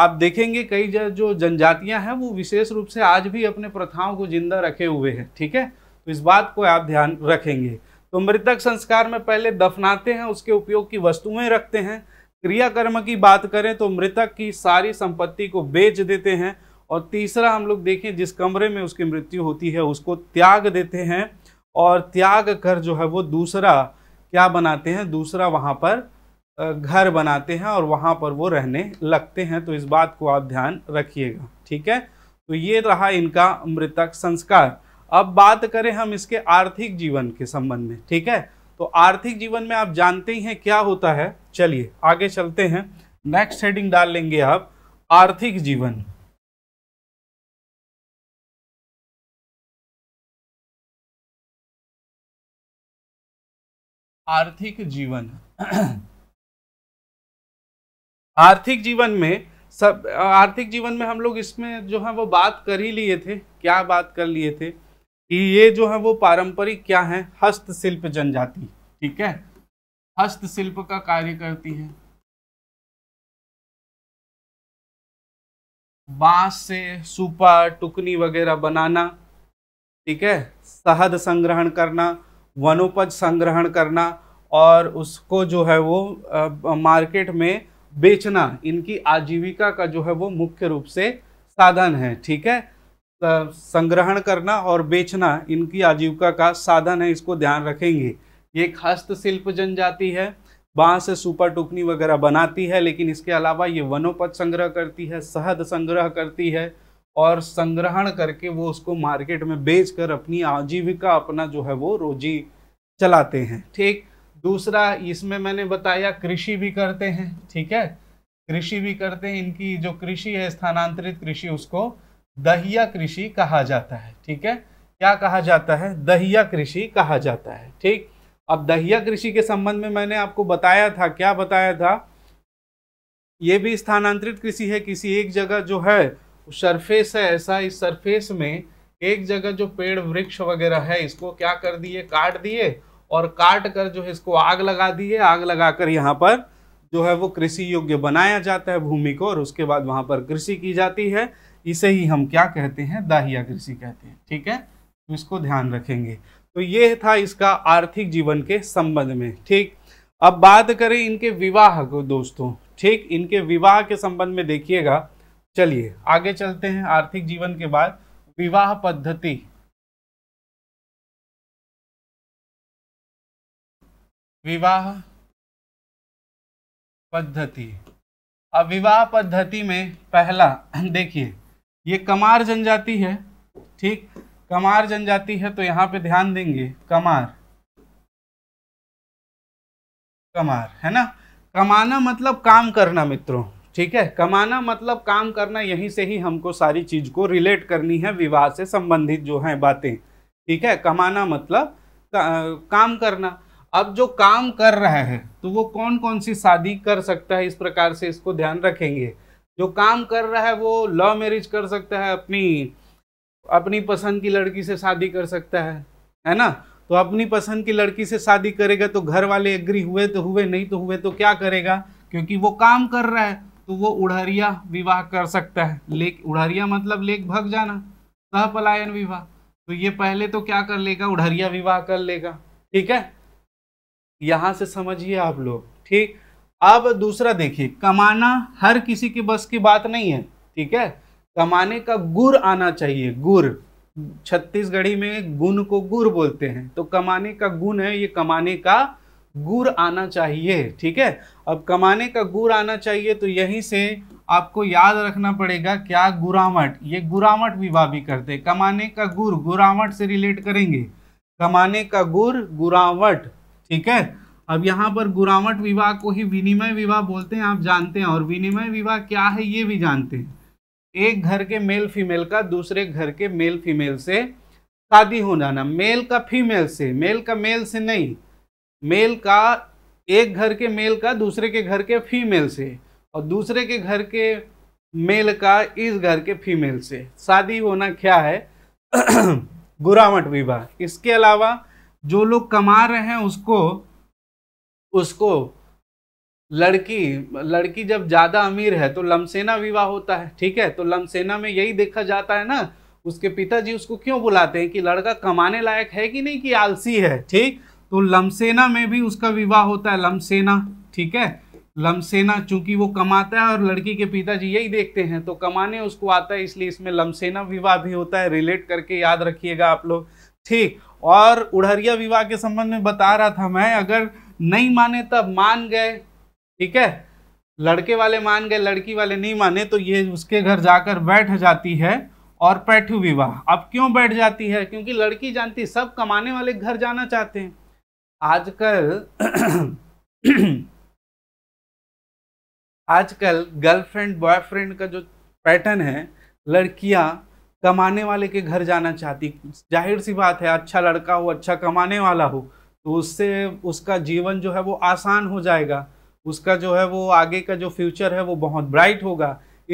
आप देखेंगे कई जो जनजातियां हैं वो विशेष रूप से आज भी अपने प्रथाओं को जिंदा रखे हुए हैं ठीक है तो इस बात को आप ध्यान रखेंगे तो मृतक संस्कार में पहले दफनाते हैं उसके उपयोग की वस्तुएं रखते हैं क्रियाकर्म की बात करें तो मृतक की सारी संपत्ति को बेच देते हैं और तीसरा हम लोग देखें जिस कमरे में उसकी मृत्यु होती है उसको त्याग देते हैं और त्याग कर जो है वो दूसरा क्या बनाते हैं दूसरा वहाँ पर घर बनाते हैं और वहाँ पर वो रहने लगते हैं तो इस बात को आप ध्यान रखिएगा ठीक है तो ये रहा इनका मृतक संस्कार अब बात करें हम इसके आर्थिक जीवन के संबंध में ठीक है तो आर्थिक जीवन में आप जानते ही हैं क्या होता है चलिए आगे चलते हैं नेक्स्ट हेडिंग डाल लेंगे आप आर्थिक जीवन आर्थिक जीवन (clears throat) आर्थिक जीवन में सब आर्थिक जीवन में हम लोग इसमें जो है वो बात कर ही लिए थे क्या बात कर लिए थे कि ये जो है वो पारंपरिक क्या है हस्तशिल्प जनजाति ठीक है हस्तशिल्प का कार्य करती है बांस से सुपा टुकनी वगैरह बनाना ठीक है शहद संग्रहण करना वनोपज संग्रहण करना और उसको जो है वो आ, मार्केट में बेचना इनकी आजीविका का जो है वो मुख्य रूप से साधन है ठीक है संग्रहण करना और बेचना इनकी आजीविका का साधन है इसको ध्यान रखेंगे ये एक हस्तशिल्प जनजाति है बांस से सुपर टुकनी वगैरह बनाती है लेकिन इसके अलावा ये वनोपज संग्रह करती है शहद संग्रह करती है और संग्रहण करके वो उसको मार्केट में बेच कर अपनी आजीविका अपना जो है वो रोजी चलाते हैं ठीक दूसरा इसमें मैंने बताया कृषि भी करते हैं ठीक है कृषि भी करते हैं इनकी जो कृषि है स्थानांतरित कृषि उसको दहिया कृषि कहा जाता है ठीक है क्या कहा जाता है दहिया कृषि कहा जाता है ठीक अब दहिया कृषि के संबंध में मैंने आपको बताया था क्या बताया था ये भी स्थानांतरित कृषि है किसी एक जगह जो है सरफेस है ऐसा इस सरफेस में एक जगह जो पेड़ वृक्ष वगैरह है इसको क्या कर दिए काट दिए और काट कर जो है इसको आग लगा दिए आग लगा कर यहाँ पर जो है वो कृषि योग्य बनाया जाता है भूमि को और उसके बाद वहाँ पर कृषि की जाती है इसे ही हम क्या कहते हैं दाहिया कृषि कहते हैं ठीक है तो इसको ध्यान रखेंगे तो ये था इसका आर्थिक जीवन के संबंध में ठीक अब बात करें इनके विवाह को दोस्तों ठीक इनके विवाह के संबंध में देखिएगा चलिए आगे चलते हैं आर्थिक जीवन के बाद विवाह पद्धति विवाह पद्धति अब विवाह पद्धति में पहला देखिए ये कमार जनजाति है ठीक कमार जनजाति है तो यहाँ पे ध्यान देंगे कमार कमार है ना कमाना मतलब काम करना मित्रों ठीक है कमाना मतलब काम करना यहीं से ही हमको सारी चीज़ को रिलेट करनी है विवाह से संबंधित जो है बातें ठीक है कमाना मतलब का, काम करना अब जो काम कर रहे हैं तो वो कौन कौन सी शादी कर सकता है इस प्रकार से इसको ध्यान रखेंगे जो काम कर रहा है वो लव मैरिज कर सकता है अपनी अपनी पसंद की लड़की से शादी कर सकता है है ना तो अपनी पसंद की लड़की से शादी करेगा तो घर वाले एग्री हुए तो हुए नहीं तो हुए तो क्या करेगा क्योंकि वो काम कर रहा है तो वो उड़हरिया विवाह कर सकता है लेक उड़हरिया मतलब लेक भग जाना सह पलायन विवाह तो ये पहले तो क्या कर लेगा उड़हरिया विवाह कर लेगा ठीक है यहां से समझिए आप लोग ठीक अब दूसरा देखिए कमाना हर किसी के बस की बात नहीं है ठीक है कमाने का गुर आना चाहिए गुर छत्तीसगढ़ी में गुण को गुर बोलते हैं तो कमाने का गुण है ये कमाने का गुर आना चाहिए ठीक है अब कमाने का गुर आना चाहिए तो यहीं से आपको याद रखना पड़ेगा क्या गुरावट ये गुरावट विवाह भी करते हैं कमाने का गुर गुरावट से रिलेट करेंगे कमाने का गुर गुरावट ठीक है अब यहाँ पर गुरावट विवाह को ही विनिमय विवाह बोलते हैं आप जानते हैं और विनिमय विवाह क्या है ये भी जानते हैं एक घर के मेल फीमेल का दूसरे घर के मेल फीमेल से शादी हो जाना मेल का फीमेल से मेल का मेल से नहीं मेल का एक घर के मेल का दूसरे के घर के फीमेल से और दूसरे के घर के मेल का इस घर के फीमेल से शादी होना क्या है (clears throat) गुरावट विवाह इसके अलावा जो लोग कमा रहे हैं उसको उसको लड़की लड़की जब ज़्यादा अमीर है तो लमसेना विवाह होता है ठीक है तो लमसेना में यही देखा जाता है ना उसके पिताजी उसको क्यों बुलाते हैं कि लड़का कमाने लायक है कि नहीं कि आलसी है ठीक तो लमसेना में भी उसका विवाह होता है लमसेना ठीक है लमसेना चूंकि वो कमाता है और लड़की के पिताजी यही देखते हैं तो कमाने उसको आता है इसलिए इसमें लमसेना विवाह भी होता है रिलेट करके याद रखिएगा आप लोग ठीक और उड़हरिया विवाह के संबंध में बता रहा था मैं अगर नहीं माने तब मान गए ठीक है लड़के वाले मान गए लड़की वाले नहीं माने तो ये उसके घर जाकर बैठ जाती है और पैठू विवाह अब क्यों बैठ जाती है क्योंकि लड़की जानती सब कमाने वाले घर जाना चाहते हैं आजकल (clears throat) आजकल गर्लफ्रेंड बॉयफ्रेंड का जो पैटर्न है लड़कियां कमाने वाले के घर जाना चाहती जाहिर सी बात है अच्छा लड़का हो अच्छा कमाने वाला हो तो उससे उसका जीवन जो है वो आसान हो जाएगा उसका जो है वो आगे का जो फ्यूचर है वो बहुत ब्राइट होगा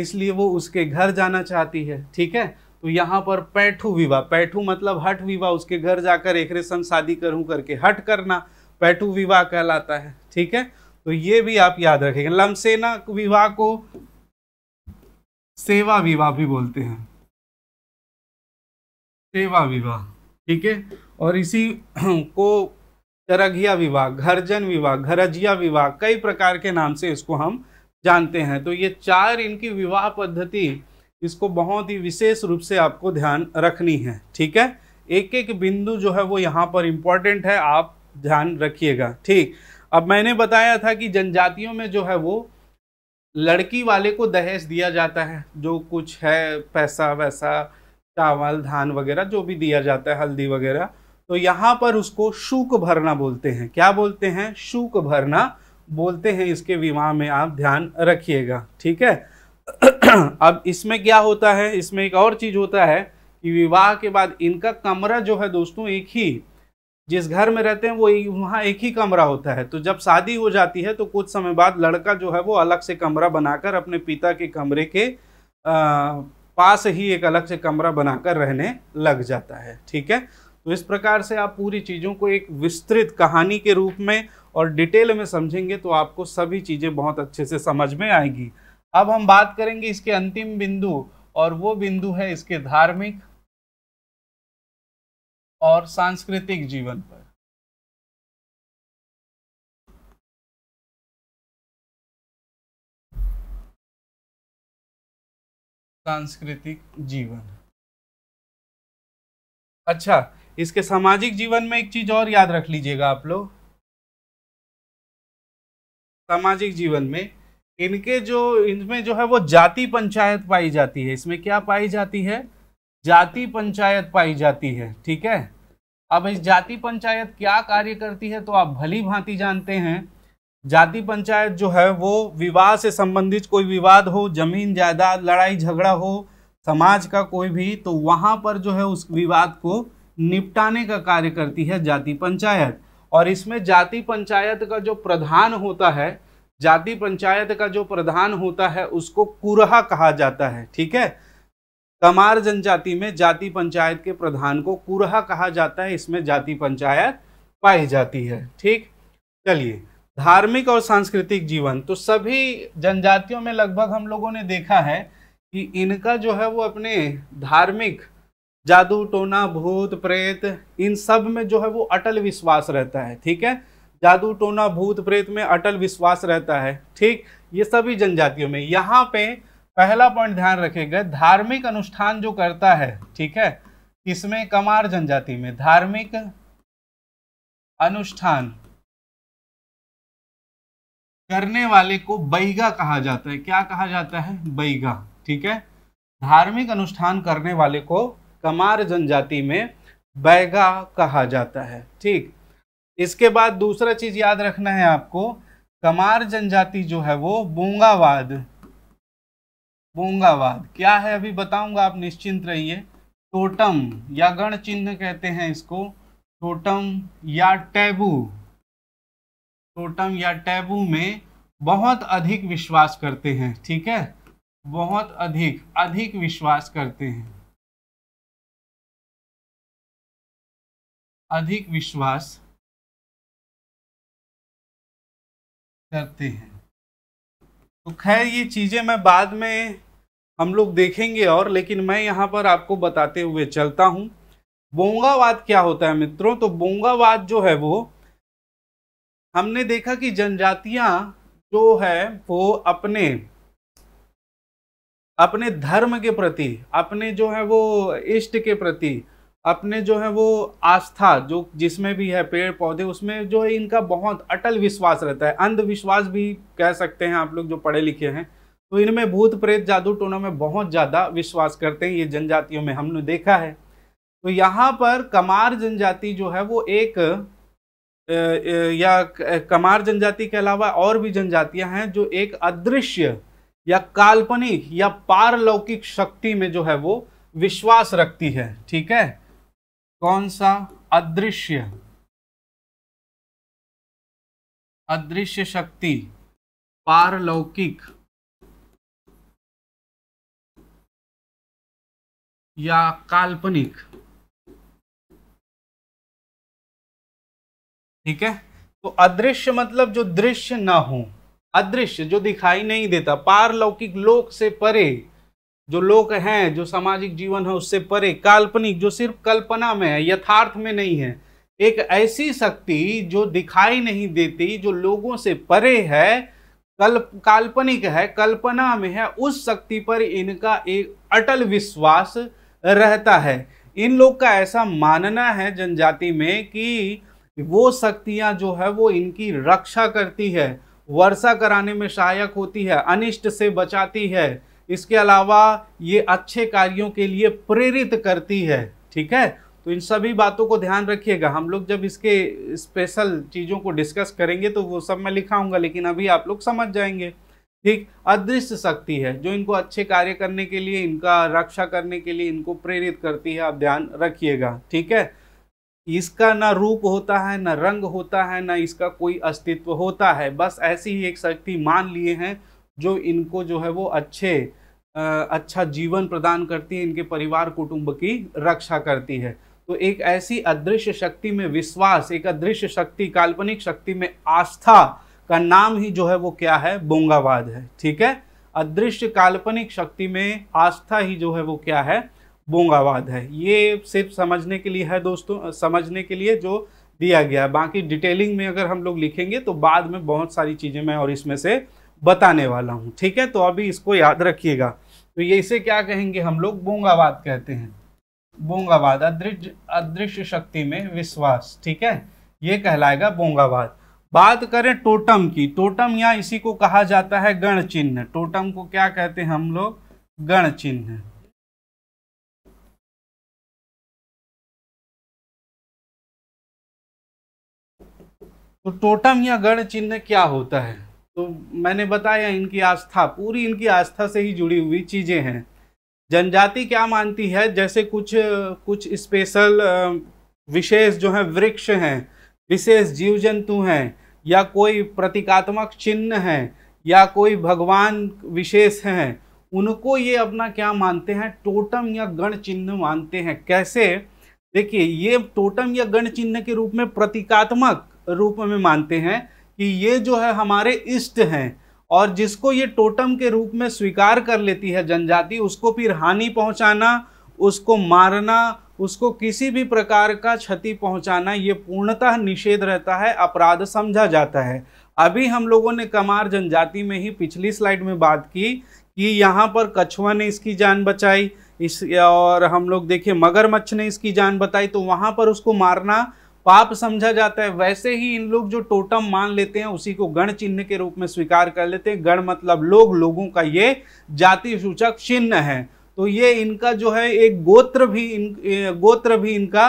इसलिए वो उसके घर जाना चाहती है ठीक है तो यहाँ पर पैठू विवाह पैठू मतलब हट विवाह उसके घर जाकर एक रेशम शादी करूँ करके हट करना पैठू विवाह कहलाता है ठीक है तो ये भी आप याद रखेंगे लमसेना विवाह को सेवा विवाह भी बोलते हैं सेवा विवाह ठीक है और इसी (clears throat) को चरघिया विवाह घरजन विवाह घरजिया विवाह कई प्रकार के नाम से इसको हम जानते हैं तो ये चार इनकी विवाह पद्धति इसको बहुत ही विशेष रूप से आपको ध्यान रखनी है ठीक है एक एक बिंदु जो है वो यहाँ पर इम्पॉर्टेंट है आप ध्यान रखिएगा ठीक अब मैंने बताया था कि जनजातियों में जो है वो लड़की वाले को दहेज दिया जाता है जो कुछ है पैसा वैसा चावल धान वगैरह जो भी दिया जाता है हल्दी वगैरह तो यहाँ पर उसको शुक भरना बोलते हैं क्या बोलते हैं शुक भरना बोलते हैं इसके विवाह में आप ध्यान रखिएगा ठीक है अब इसमें क्या होता है इसमें एक और चीज़ होता है कि विवाह के बाद इनका कमरा जो है दोस्तों एक ही जिस घर में रहते हैं वो वहाँ एक ही कमरा होता है तो जब शादी हो जाती है तो कुछ समय बाद लड़का जो है वो अलग से कमरा बनाकर अपने पिता के कमरे के आ, पास ही एक अलग से कमरा बनाकर रहने लग जाता है ठीक है तो इस प्रकार से आप पूरी चीज़ों को एक विस्तृत कहानी के रूप में और डिटेल में समझेंगे तो आपको सभी चीज़ें बहुत अच्छे से समझ में आएगी अब हम बात करेंगे इसके अंतिम बिंदु और वो बिंदु है इसके धार्मिक और सांस्कृतिक जीवन पर सांस्कृतिक जीवन अच्छा इसके सामाजिक जीवन में एक चीज और याद रख लीजिएगा आप लोग सामाजिक जीवन में इनके जो इनमें जो है वो जाति पंचायत पाई जाती है इसमें क्या पाई जाती है जाति पंचायत पाई जाती है ठीक है अब इस जाति पंचायत क्या कार्य करती है तो आप भली भांति जानते हैं जाति पंचायत जो है वो विवाह से संबंधित कोई विवाद हो जमीन जायदाद लड़ाई झगड़ा हो समाज का कोई भी तो वहाँ पर जो है उस विवाद को निपटाने का कार्य करती है जाति पंचायत और इसमें जाति पंचायत का जो प्रधान होता है जाति पंचायत का जो प्रधान होता है उसको कुरहा कहा जाता है ठीक है कमार जनजाति में जाति पंचायत के प्रधान को कुरहा कहा जाता है इसमें जाति पंचायत पाई जाती है ठीक चलिए धार्मिक और सांस्कृतिक जीवन तो सभी जनजातियों में लगभग हम लोगों ने देखा है कि इनका जो है वो अपने धार्मिक जादू टोना भूत प्रेत इन सब में जो है वो अटल विश्वास रहता है ठीक है जादू टोना भूत प्रेत में अटल विश्वास रहता है ठीक ये सभी जनजातियों में यहाँ पे पहला पॉइंट ध्यान रखेगा धार्मिक अनुष्ठान जो करता है ठीक है इसमें कमार जनजाति में धार्मिक अनुष्ठान करने वाले को बैगा कहा जाता है क्या कहा जाता है बैगा ठीक है धार्मिक अनुष्ठान करने वाले को कमार जनजाति में बैगा कहा जाता है ठीक इसके बाद दूसरा चीज याद रखना है आपको कमार जनजाति जो है वो बोंगावाद बोंगावाद क्या है अभी बताऊंगा आप निश्चिंत रहिए टोटम या गण चिन्ह कहते हैं इसको टोटम या टैबू टोटम या टैबू में बहुत अधिक विश्वास करते हैं ठीक है बहुत अधिक अधिक विश्वास करते हैं अधिक विश्वास करते हैं तो खैर ये चीज़ें मैं बाद में हम लोग देखेंगे और लेकिन मैं यहाँ पर आपको बताते हुए चलता हूँ बोंगावाद क्या होता है मित्रों तो बोंगावाद जो है वो हमने देखा कि जनजातियाँ जो है वो अपने अपने धर्म के प्रति अपने जो है वो इष्ट के प्रति अपने जो है वो आस्था जो जिसमें भी है पेड़ पौधे उसमें जो है इनका बहुत अटल विश्वास रहता है अंधविश्वास भी कह सकते हैं आप लोग जो पढ़े लिखे हैं तो इनमें भूत प्रेत जादू टोना में बहुत ज़्यादा विश्वास करते हैं ये जनजातियों में हमने देखा है तो यहाँ पर कमार जनजाति जो है वो एक या कमार जनजाति के अलावा और भी जनजातियां हैं जो एक अदृश्य या काल्पनिक या पारलौकिक शक्ति में जो है वो विश्वास रखती है ठीक है कौन सा अदृश्य अदृश्य शक्ति पारलौकिक या काल्पनिक ठीक है तो अदृश्य मतलब जो दृश्य ना हो अदृश्य जो दिखाई नहीं देता पारलौकिक लोक से परे जो लोग हैं जो सामाजिक जीवन है उससे परे काल्पनिक जो सिर्फ कल्पना में है यथार्थ में नहीं है एक ऐसी शक्ति जो दिखाई नहीं देती जो लोगों से परे है कल्प काल्पनिक है कल्पना में है उस शक्ति पर इनका एक अटल विश्वास रहता है इन लोग का ऐसा मानना है जनजाति में कि वो शक्तियाँ जो है वो इनकी रक्षा करती है वर्षा कराने में सहायक होती है अनिष्ट से बचाती है इसके अलावा ये अच्छे कार्यों के लिए प्रेरित करती है ठीक है तो इन सभी बातों को ध्यान रखिएगा हम लोग जब इसके स्पेशल चीज़ों को डिस्कस करेंगे तो वो सब मैं लिखाऊंगा लेकिन अभी आप लोग समझ जाएंगे ठीक अदृश्य शक्ति है जो इनको अच्छे कार्य करने के लिए इनका रक्षा करने के लिए इनको प्रेरित करती है आप ध्यान रखिएगा ठीक है इसका ना रूप होता है ना रंग होता है ना इसका कोई अस्तित्व होता है बस ऐसी ही एक शक्ति मान लिए हैं जो इनको जो है वो अच्छे अच्छा जीवन प्रदान करती है इनके परिवार कुटुंब की रक्षा करती है तो एक ऐसी अदृश्य शक्ति में विश्वास एक अदृश्य शक्ति काल्पनिक शक्ति में आस्था का नाम ही जो है वो क्या है बोंगावाद है ठीक है अदृश्य काल्पनिक शक्ति में आस्था ही जो है वो क्या है बोंगावाद है ये सिर्फ समझने के लिए है दोस्तों समझने के लिए जो दिया गया बाकी डिटेलिंग में अगर हम लोग लिखेंगे तो बाद में बहुत सारी चीज़ें मैं और इसमें से बताने वाला हूँ ठीक है तो अभी इसको याद रखिएगा तो ये इसे क्या कहेंगे हम लोग बोंगावाद कहते हैं बोंगावाद अदृश्य अदृश्य शक्ति में विश्वास ठीक है ये कहलाएगा बोंगावाद बात करें टोटम की टोटम या इसी को कहा जाता है गण चिन्ह टोटम को क्या कहते हैं हम लोग गण चिन्ह तो टोटम या गण चिन्ह क्या होता है तो मैंने बताया इनकी आस्था पूरी इनकी आस्था से ही जुड़ी हुई चीज़ें हैं जनजाति क्या मानती है जैसे कुछ कुछ स्पेशल विशेष जो हैं वृक्ष हैं विशेष जीव जंतु हैं या कोई प्रतीकात्मक चिन्ह हैं या कोई भगवान विशेष हैं उनको ये अपना क्या मानते हैं टोटम या गण चिन्ह मानते हैं कैसे देखिए ये टोटम या गण चिन्ह के रूप में प्रतीकात्मक रूप में मानते हैं कि ये जो है हमारे इष्ट हैं और जिसको ये टोटम के रूप में स्वीकार कर लेती है जनजाति उसको फिर हानि पहुंचाना उसको मारना उसको किसी भी प्रकार का क्षति पहुंचाना ये पूर्णतः निषेध रहता है अपराध समझा जाता है अभी हम लोगों ने कमार जनजाति में ही पिछली स्लाइड में बात की कि यहाँ पर कछुआ ने इसकी जान बचाई इस और हम लोग देखिए मगरमच्छ ने इसकी जान बताई तो वहाँ पर उसको मारना पाप समझा जाता है वैसे ही इन लोग जो टोटम मान लेते हैं उसी को गण चिन्ह के रूप में स्वीकार कर लेते हैं गण मतलब लोग लोगों का ये जाति सूचक चिन्ह है तो ये इनका जो है एक गोत्र भी इन गोत्र भी इनका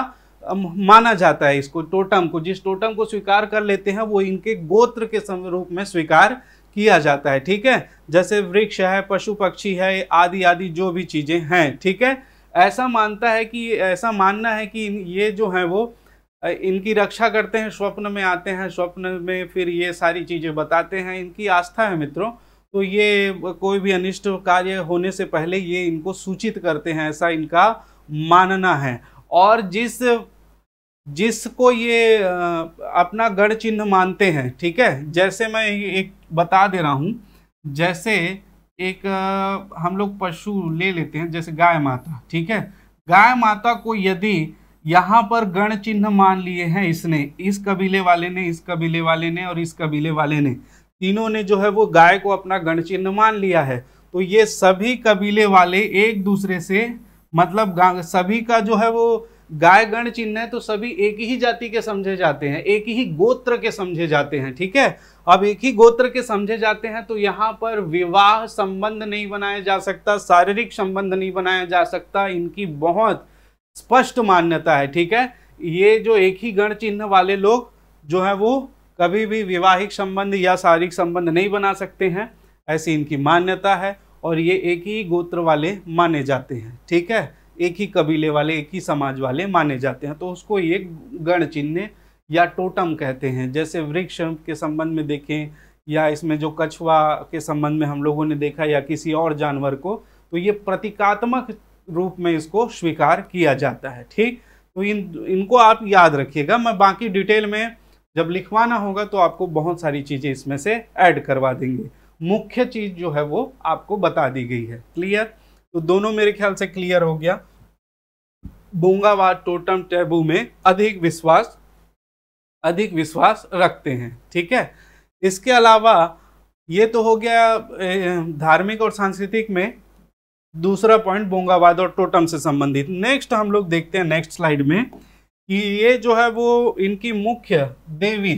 माना जाता है इसको टोटम को जिस टोटम को स्वीकार कर लेते हैं वो इनके गोत्र के रूप में स्वीकार किया जाता है ठीक है जैसे वृक्ष है पशु पक्षी है आदि आदि जो भी चीज़ें हैं ठीक है ऐसा मानता है कि ऐसा मानना है कि ये जो है वो इनकी रक्षा करते हैं स्वप्न में आते हैं स्वप्न में फिर ये सारी चीज़ें बताते हैं इनकी आस्था है मित्रों तो ये कोई भी अनिष्ट कार्य होने से पहले ये इनको सूचित करते हैं ऐसा इनका मानना है और जिस जिसको ये अपना गढ़ चिन्ह मानते हैं ठीक है जैसे मैं एक बता दे रहा हूँ जैसे एक हम लोग पशु ले लेते हैं जैसे गाय माता ठीक है गाय माता को यदि यहाँ पर गण चिन्ह मान लिए हैं इसने इस कबीले वाले ने इस कबीले वाले ने और इस कबीले वाले ने तीनों ने जो है वो गाय को अपना गण चिन्ह मान लिया है तो ये सभी कबीले वाले एक दूसरे से मतलब सभी का जो है वो गाय गण चिन्ह है तो सभी एक ही जाति के समझे जाते हैं एक ही गोत्र के समझे जाते हैं ठीक है अब एक ही गोत्र के समझे जाते हैं तो यहाँ पर विवाह संबंध नहीं बनाया जा सकता शारीरिक संबंध नहीं बनाया जा सकता इनकी बहुत स्पष्ट मान्यता है ठीक है ये जो एक ही गण चिन्ह वाले लोग जो है वो कभी भी विवाहिक संबंध या शारीरिक संबंध नहीं बना सकते हैं ऐसी इनकी मान्यता है और ये एक ही गोत्र वाले माने जाते हैं ठीक है एक ही कबीले वाले एक ही समाज वाले माने जाते हैं तो उसको ये गण चिन्ह या टोटम कहते हैं जैसे वृक्ष के संबंध में देखें या इसमें जो कछुआ के संबंध में हम लोगों ने देखा या किसी और जानवर को तो ये प्रतीकात्मक रूप में इसको स्वीकार किया जाता है ठीक तो इन इनको आप याद रखिएगा मैं बाकी डिटेल में जब लिखवाना होगा तो आपको बहुत सारी चीज़ें इसमें से ऐड करवा देंगे मुख्य चीज़ जो है वो आपको बता दी गई है क्लियर तो दोनों मेरे ख्याल से क्लियर हो गया बूंगावाद टोटम टैबू में अधिक विश्वास अधिक विश्वास रखते हैं ठीक है इसके अलावा ये तो हो गया धार्मिक और सांस्कृतिक में दूसरा पॉइंट बोंगावाद और टोटम से संबंधित नेक्स्ट हम लोग देखते हैं नेक्स्ट स्लाइड में कि ये जो है वो इनकी मुख्य देवी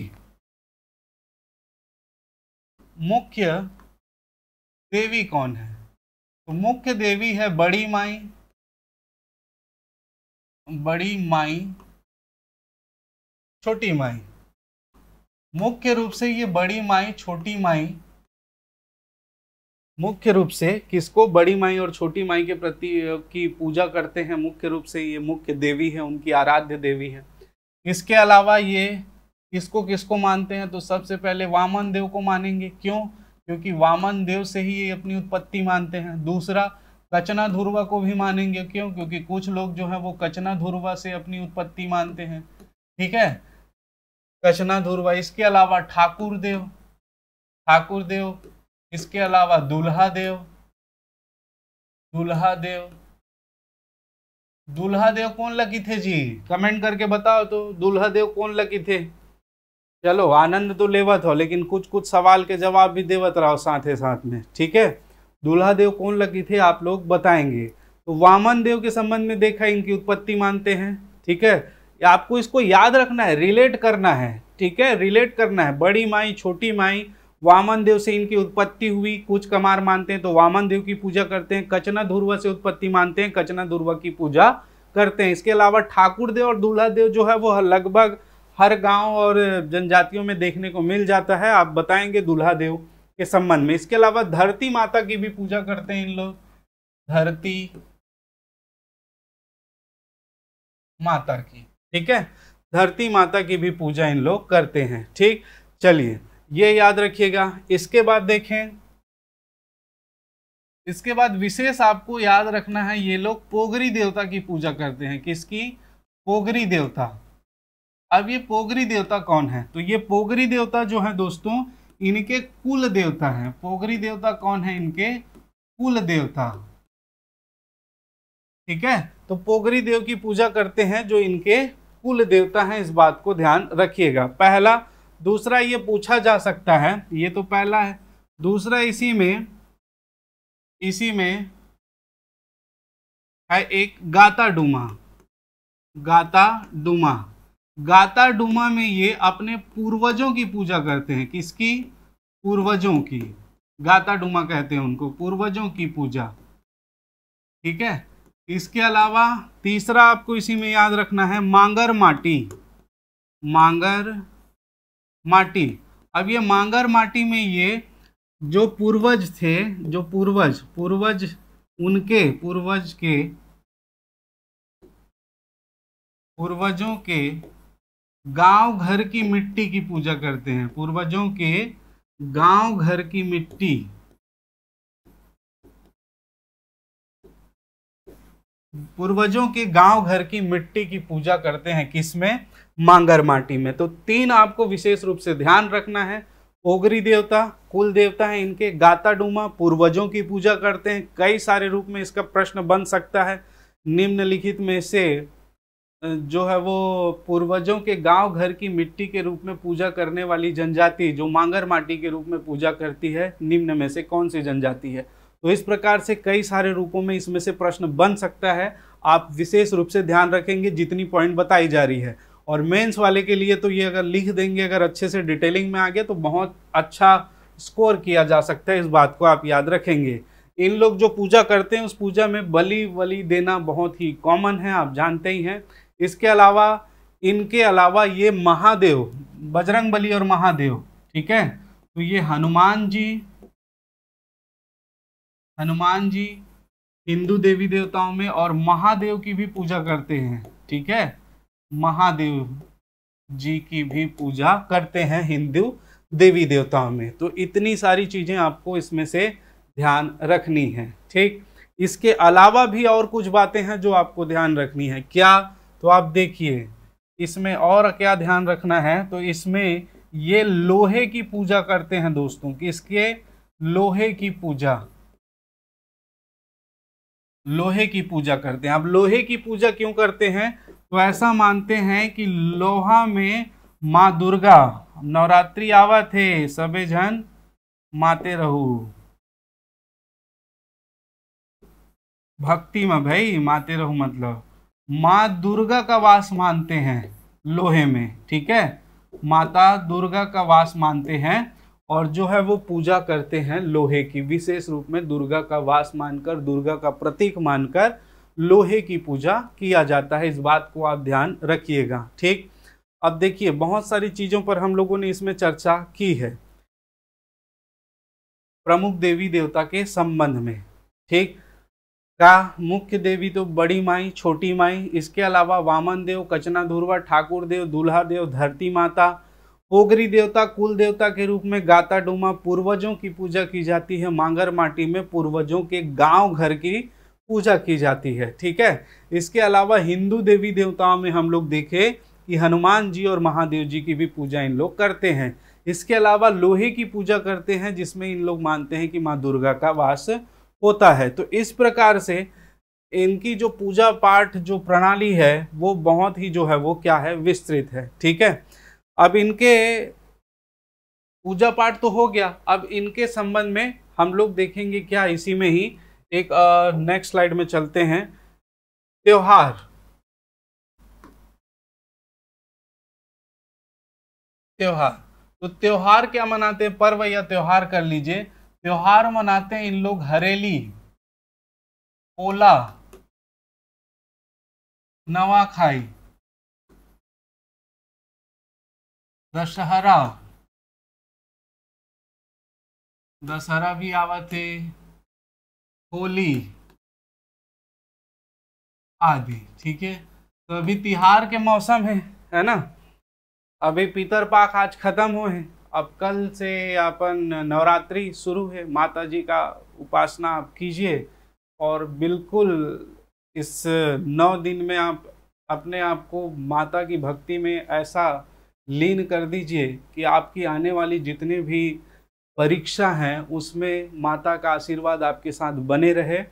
मुख्य देवी कौन है तो मुख्य देवी है बड़ी माई बड़ी माई छोटी माई मुख्य रूप से ये बड़ी माई छोटी माई मुख्य रूप से किसको बड़ी माई और छोटी माई के प्रति की पूजा करते हैं मुख्य रूप से ये मुख्य देवी है उनकी आराध्य देवी है इसके अलावा ये किसको किसको मानते हैं तो सबसे पहले वामन देव को मानेंगे क्यों क्योंकि वामन देव से ही ये अपनी उत्पत्ति मानते हैं दूसरा कचना ध्रुवा को भी मानेंगे क्यों क्योंकि कुछ लोग जो है वो कचना ध्रुवा से अपनी उत्पत्ति मानते हैं ठीक है कचना ध्रुवा इसके अलावा ठाकुर देव ठाकुर देव इसके अलावा दुल्हा देव दुल्हा देव दुल्हा देव कौन लकी थे जी कमेंट करके बताओ तो दुल्हा देव कौन लकी थे चलो आनंद तो लेवत हो लेकिन कुछ कुछ सवाल के जवाब भी देवत रहो साथ साथ में ठीक है दुल्हा देव कौन लकी थे आप लोग बताएंगे तो वामन देव के संबंध में देखा इनकी उत्पत्ति मानते हैं ठीक है आपको इसको याद रखना है रिलेट करना है ठीक है रिलेट करना है बड़ी माई छोटी माई वामन देव से इनकी उत्पत्ति हुई कुछ कमार मानते हैं तो वामन देव की पूजा करते हैं कचना ध्रुव से उत्पत्ति मानते हैं कचना ध्रुव की पूजा करते हैं इसके अलावा ठाकुर देव और दूल्हा देव जो है वो लगभग हर गांव और जनजातियों में देखने को मिल जाता है आप बताएंगे दूल्हा देव के संबंध में इसके अलावा धरती माता की भी पूजा करते हैं इन लोग धरती माता की ठीक है धरती माता की भी पूजा इन लोग करते हैं ठीक चलिए ये याद रखिएगा इसके बाद देखें इसके बाद विशेष आपको याद रखना है ये लोग पोगरी देवता की पूजा करते हैं किसकी पोगरी देवता अब ये पोगरी देवता कौन है तो ये पोगरी देवता जो है दोस्तों इनके कुल देवता हैं पोगरी देवता कौन है इनके कुल देवता ठीक है तो पोगरी देव की पूजा करते हैं जो इनके कुल देवता हैं इस बात को ध्यान रखिएगा पहला दूसरा ये पूछा जा सकता है ये तो पहला है दूसरा इसी में इसी में है एक गाता डुमा गाता डुमा गाता डुमा में ये अपने पूर्वजों की पूजा करते हैं किसकी पूर्वजों की गाता डुमा कहते हैं उनको पूर्वजों की पूजा ठीक है इसके अलावा तीसरा आपको इसी में याद रखना है मांगर माटी मांगर माटी अब ये मांगर माटी में ये जो पूर्वज थे जो पूर्वज पूर्वज उनके पूर्वज के पूर्वजों के गांव घर की मिट्टी की पूजा करते हैं पूर्वजों के गांव घर की मिट्टी पूर्वजों के गांव घर की मिट्टी की पूजा करते हैं किसमें मांगर माटी में तो तीन आपको विशेष रूप से ध्यान रखना है ओगरी देवता कुल देवता है इनके गाता डूमा पूर्वजों की पूजा करते हैं कई सारे रूप में इसका प्रश्न बन सकता है निम्नलिखित में से जो है वो पूर्वजों के गांव घर की मिट्टी के रूप में पूजा करने वाली जनजाति जो मांगर माटी के रूप में पूजा करती है निम्न में से कौन सी जनजाति है तो इस प्रकार से कई सारे रूपों में इसमें से प्रश्न बन सकता है आप विशेष रूप से ध्यान रखेंगे जितनी पॉइंट बताई जा रही है और मेंस वाले के लिए तो ये अगर लिख देंगे अगर अच्छे से डिटेलिंग में आ गया तो बहुत अच्छा स्कोर किया जा सकता है इस बात को आप याद रखेंगे इन लोग जो पूजा करते हैं उस पूजा में बलि वली देना बहुत ही कॉमन है आप जानते ही हैं इसके अलावा इनके अलावा ये महादेव बजरंग बली और महादेव ठीक है तो ये हनुमान जी हनुमान जी हिंदू देवी देवताओं में और महादेव की भी पूजा करते हैं ठीक है महादेव जी की भी पूजा करते हैं हिंदू देवी देवताओं में तो इतनी सारी चीज़ें आपको इसमें से ध्यान रखनी है ठीक इसके अलावा भी और कुछ बातें हैं जो आपको ध्यान रखनी है क्या तो आप देखिए इसमें और क्या ध्यान रखना है तो इसमें ये लोहे की पूजा करते हैं दोस्तों कि इसके लोहे की पूजा लोहे की पूजा करते हैं अब लोहे की पूजा क्यों करते हैं तो ऐसा मानते हैं कि लोहा में माँ दुर्गा नवरात्रि आवा थे सबे जन माते रहू भक्ति में भाई माते रहू मतलब माँ दुर्गा का वास मानते हैं लोहे में ठीक है माता दुर्गा का वास मानते हैं और जो है वो पूजा करते हैं लोहे की विशेष रूप में दुर्गा का वास मानकर दुर्गा का प्रतीक मानकर लोहे की पूजा किया जाता है इस बात को आप ध्यान रखिएगा ठीक अब देखिए बहुत सारी चीज़ों पर हम लोगों ने इसमें चर्चा की है प्रमुख देवी देवता के संबंध में ठीक का मुख्य देवी तो बड़ी माई छोटी माई इसके अलावा वामन देव कचना धुरवा ठाकुर देव दुल्हा देव धरती माता पोगरी देवता कुल देवता के रूप में गाता डूमा पूर्वजों की पूजा की जाती है मांगर माटी में पूर्वजों के गांव घर की पूजा की जाती है ठीक है इसके अलावा हिंदू देवी देवताओं में हम लोग देखें कि हनुमान जी और महादेव जी की भी पूजा इन लोग करते हैं इसके अलावा लोहे की पूजा करते हैं जिसमें इन लोग मानते हैं कि माँ दुर्गा का वास होता है तो इस प्रकार से इनकी जो पूजा पाठ जो प्रणाली है वो बहुत ही जो है वो क्या है विस्तृत है ठीक है अब इनके पूजा पाठ तो हो गया अब इनके संबंध में हम लोग देखेंगे क्या इसी में ही एक नेक्स्ट स्लाइड में चलते हैं त्योहार त्योहार तो त्योहार क्या मनाते हैं पर्व या त्योहार कर लीजिए त्योहार मनाते हैं इन लोग हरेली ओला नवाखाई दशहरा दशहरा भी आवाते होली आदि ठीक है तो अभी तिहार के मौसम है है ना अभी पितर पाक आज ख़त्म हुए हैं अब कल से अपन नवरात्रि शुरू है माता जी का उपासना आप कीजिए और बिल्कुल इस नौ दिन में आप अपने आप को माता की भक्ति में ऐसा लीन कर दीजिए कि आपकी आने वाली जितनी भी परीक्षा है उसमें माता का आशीर्वाद आपके साथ बने रहे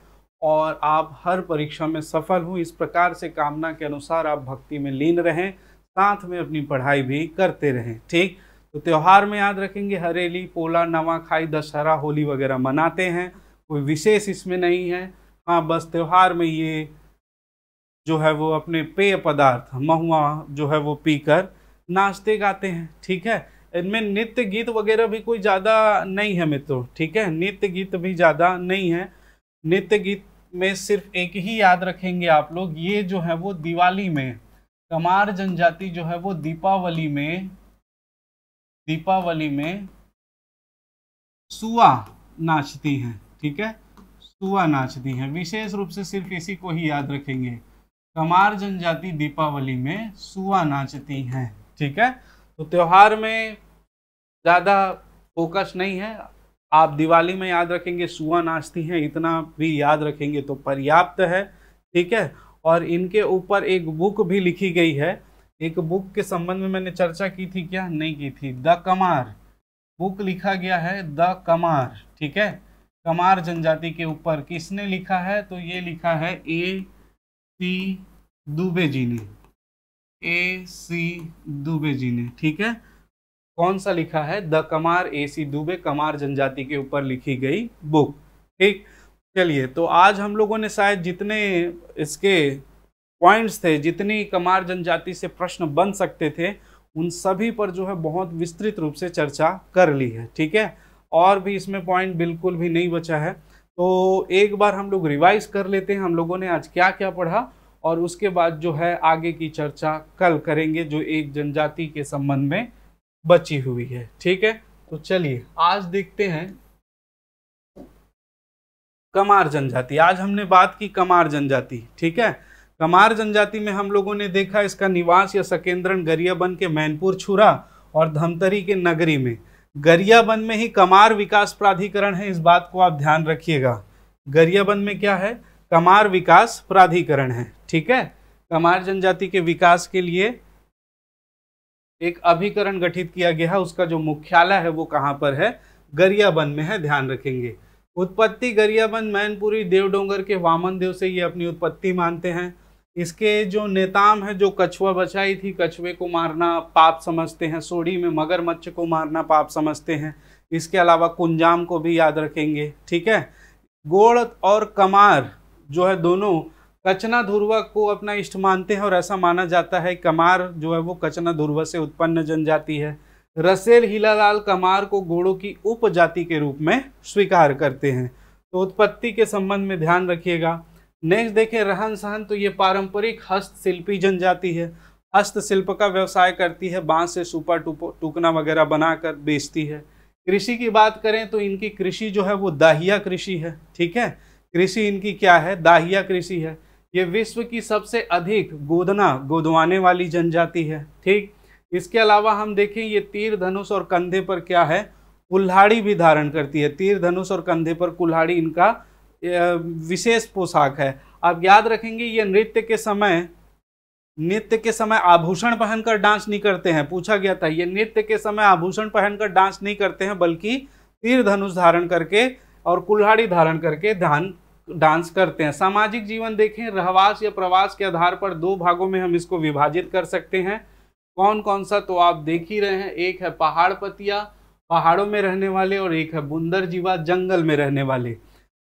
और आप हर परीक्षा में सफल हों इस प्रकार से कामना के अनुसार आप भक्ति में लीन रहें साथ में अपनी पढ़ाई भी करते रहें ठीक तो त्यौहार में याद रखेंगे हरेली पोला नवाखाई दशहरा होली वगैरह मनाते हैं कोई विशेष इसमें नहीं है हाँ बस त्यौहार में ये जो है वो अपने पेय पदार्थ महुआ जो है वो पीकर नाचते गाते हैं ठीक है इनमें नित्य गीत वगैरह भी कोई ज़्यादा नहीं है मित्रों ठीक है नित्य गीत भी ज़्यादा नहीं है नृत्य गीत में सिर्फ एक ही याद रखेंगे आप लोग ये जो है वो दिवाली में कमार जनजाति जो है वो दीपावली में दीपावली में सुआ नाचती हैं ठीक है सुआ नाचती हैं विशेष रूप से सिर्फ इसी को ही याद रखेंगे कमार जनजाति दीपावली में सुआ नाचती हैं ठीक है तो त्यौहार में ज़्यादा फोकस नहीं है आप दिवाली में याद रखेंगे सुआ नाचती हैं इतना भी याद रखेंगे तो पर्याप्त है ठीक है और इनके ऊपर एक बुक भी लिखी गई है एक बुक के संबंध में मैंने चर्चा की थी क्या नहीं की थी द कमार बुक लिखा गया है द कमार ठीक है कमार जनजाति के ऊपर किसने लिखा है तो ये लिखा है ए सी दुबे जी ने ए सी दुबे जी ने ठीक है कौन सा लिखा है the Kamar A C Dube Kamar जनजाति के ऊपर लिखी गई बुक ठीक चलिए तो आज हम लोगों ने शायद जितने इसके पॉइंट्स थे जितनी कमार जनजाति से प्रश्न बन सकते थे उन सभी पर जो है बहुत विस्तृत रूप से चर्चा कर ली है ठीक है और भी इसमें पॉइंट बिल्कुल भी नहीं बचा है तो एक बार हम लोग रिवाइज कर लेते हैं हम लोगों ने आज क्या क्या पढ़ा और उसके बाद जो है आगे की चर्चा कल करेंगे जो एक जनजाति के संबंध में बची हुई है ठीक है तो चलिए आज देखते हैं कमार जनजाति आज हमने बात की कमार जनजाति ठीक है कमार जनजाति में हम लोगों ने देखा इसका निवास या सकेंद्रन गरियाबन के मैनपुर छुरा और धमतरी के नगरी में गरियाबंद में ही कमार विकास प्राधिकरण है इस बात को आप ध्यान रखिएगा गरियाबंद में क्या है कमार विकास प्राधिकरण है ठीक है कमार जनजाति के विकास के लिए एक अभिकरण गठित किया गया है उसका जो मुख्यालय है वो कहाँ पर है गरियाबंद में है ध्यान रखेंगे उत्पत्ति गरियाबंद मैनपुरी देवडोंगर के वामन देव से ये अपनी उत्पत्ति मानते हैं इसके जो नेताम है जो कछुआ बचाई थी कछुए को मारना पाप समझते हैं सोड़ी में मगरमच्छ को मारना पाप समझते हैं इसके अलावा कुंजाम को भी याद रखेंगे ठीक है गोड़ और कमार जो है दोनों कचना ध्रुवा को अपना इष्ट मानते हैं और ऐसा माना जाता है कमार जो है वो कचना ध्रुवा से उत्पन्न जनजाति है रसेल हीलालाल कमार को घोड़ों की उपजाति के रूप में स्वीकार करते हैं तो उत्पत्ति के संबंध में ध्यान रखिएगा नेक्स्ट देखें रहन सहन तो ये पारंपरिक हस्तशिल्पी जनजाति है हस्तशिल्प का व्यवसाय करती है बांस से टूपो टूकना वगैरह बनाकर बेचती है कृषि की बात करें तो इनकी कृषि जो है वो दाहिया कृषि है ठीक है कृषि इनकी क्या है दाहिया कृषि है ये विश्व की सबसे अधिक गोदना गोदवाने वाली जनजाति है ठीक इसके अलावा हम देखें ये तीर धनुष और कंधे पर क्या है कुल्हाड़ी भी धारण करती है तीर धनुष और कंधे पर कुल्हाड़ी इनका विशेष पोशाक है आप याद रखेंगे ये नृत्य के समय नृत्य के समय आभूषण पहनकर डांस नहीं करते हैं पूछा गया था ये नृत्य के समय आभूषण पहनकर डांस नहीं करते हैं बल्कि तीर धनुष धारण करके और कुल्हाड़ी धारण करके ध्यान डांस करते हैं सामाजिक जीवन देखें रहवास या प्रवास के आधार पर दो भागों में हम इसको विभाजित कर सकते हैं कौन कौन सा तो आप देख ही रहे हैं एक है पहाड़ पतिया पहाड़ों में रहने वाले और एक है बुंदर जीवा जंगल में रहने वाले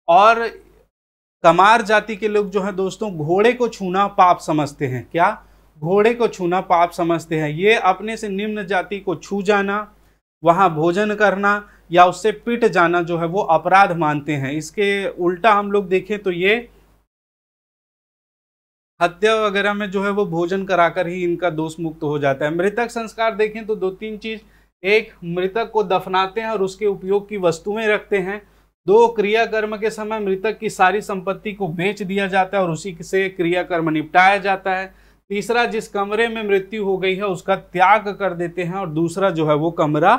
और कमार जाति के लोग जो हैं दोस्तों घोड़े को छूना पाप समझते हैं क्या घोड़े को छूना पाप समझते हैं ये अपने से निम्न जाति को छू जाना वहाँ भोजन करना या उससे पिट जाना जो है वो अपराध मानते हैं इसके उल्टा हम लोग देखें तो ये हत्या वगैरह में जो है वो भोजन कराकर ही इनका दोष मुक्त हो जाता है मृतक संस्कार देखें तो दो तीन चीज एक मृतक को दफनाते हैं और उसके उपयोग की वस्तुएं रखते हैं दो क्रियाकर्म के समय मृतक की सारी संपत्ति को बेच दिया जाता है और उसी से क्रियाकर्म निपटाया जाता है तीसरा जिस कमरे में मृत्यु हो गई है उसका त्याग कर देते हैं और दूसरा जो है वो कमरा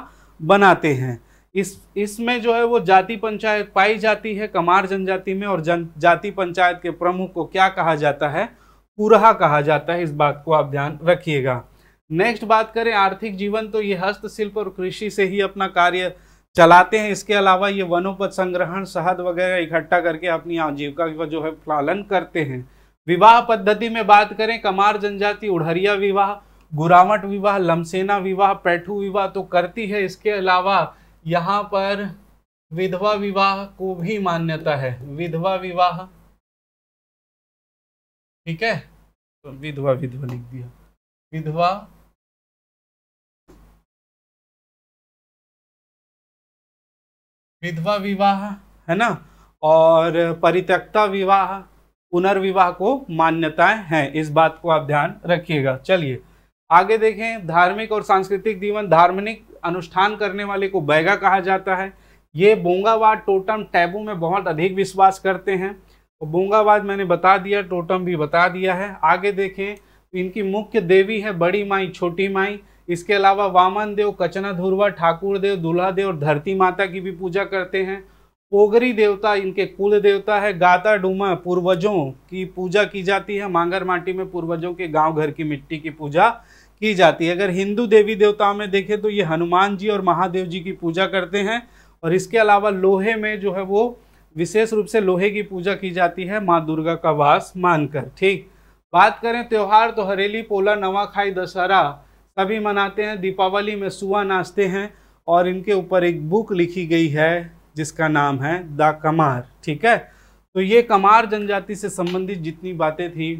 बनाते हैं इस इसमें जो है वो जाति पंचायत पाई जाती है कमार जनजाति में और जन जाति पंचायत के प्रमुख को क्या कहा जाता है पूरा कहा जाता है इस बात को आप ध्यान रखिएगा नेक्स्ट बात करें आर्थिक जीवन तो ये हस्तशिल्प और कृषि से ही अपना कार्य चलाते हैं इसके अलावा ये वनोपज संग्रहण शहद वगैरह इकट्ठा करके अपनी आजीविका का जो है पालन करते हैं विवाह पद्धति में बात करें कमार जनजाति उड़हरिया विवाह गुरावट विवाह लमसेना विवाह पैठू विवाह तो करती है इसके अलावा यहाँ पर विधवा विवाह को भी मान्यता है विधवा विवाह ठीक है तो विधवा विधवा लिख दिया विधवा विधवा विवाह है ना और परित्यक्ता विवाह पुनर्विवाह को मान्यताएं हैं इस बात को आप ध्यान रखिएगा चलिए आगे देखें धार्मिक और सांस्कृतिक जीवन धार्मिक अनुष्ठान करने वाले को बैगा कहा जाता है ये बोंगावाद टोटम टैबू में बहुत अधिक विश्वास करते हैं और बोंगावाद मैंने बता दिया टोटम भी बता दिया है आगे देखें तो इनकी मुख्य देवी है बड़ी माई छोटी माई इसके अलावा वामन देव कचना धुरवा ठाकुर देव दूल्हा देव और धरती माता की भी पूजा करते हैं ओगरी देवता इनके कुल देवता है गाता डूमा पूर्वजों की पूजा की जाती है मांगर माटी में पूर्वजों के गांव घर की मिट्टी की पूजा की जाती है अगर हिंदू देवी देवताओं में देखें तो ये हनुमान जी और महादेव जी की पूजा करते हैं और इसके अलावा लोहे में जो है वो विशेष रूप से लोहे की पूजा की जाती है माँ दुर्गा का वास मानकर ठीक बात करें त्यौहार तो हरेली पोला नवाखाई दशहरा सभी मनाते हैं दीपावली में सुआ नाचते हैं और इनके ऊपर एक बुक लिखी गई है जिसका नाम है द कमार ठीक है तो ये कमार जनजाति से संबंधित जितनी बातें थी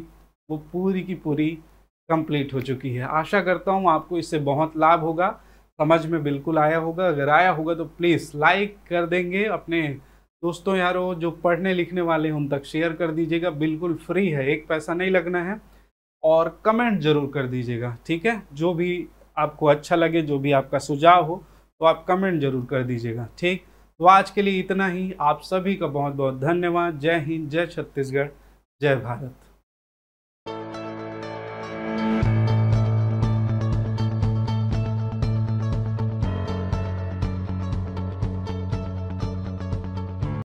वो पूरी की पूरी कंप्लीट हो चुकी है आशा करता हूँ आपको इससे बहुत लाभ होगा समझ में बिल्कुल आया होगा अगर आया होगा तो प्लीज़ लाइक कर देंगे अपने दोस्तों यारों जो पढ़ने लिखने वाले हैं उन तक शेयर कर दीजिएगा बिल्कुल फ्री है एक पैसा नहीं लगना है और कमेंट जरूर कर दीजिएगा ठीक है जो भी आपको अच्छा लगे जो भी आपका सुझाव हो तो आप कमेंट जरूर कर दीजिएगा ठीक तो आज के लिए इतना ही आप सभी का बहुत बहुत धन्यवाद जय हिंद जय छत्तीसगढ़ जय भारत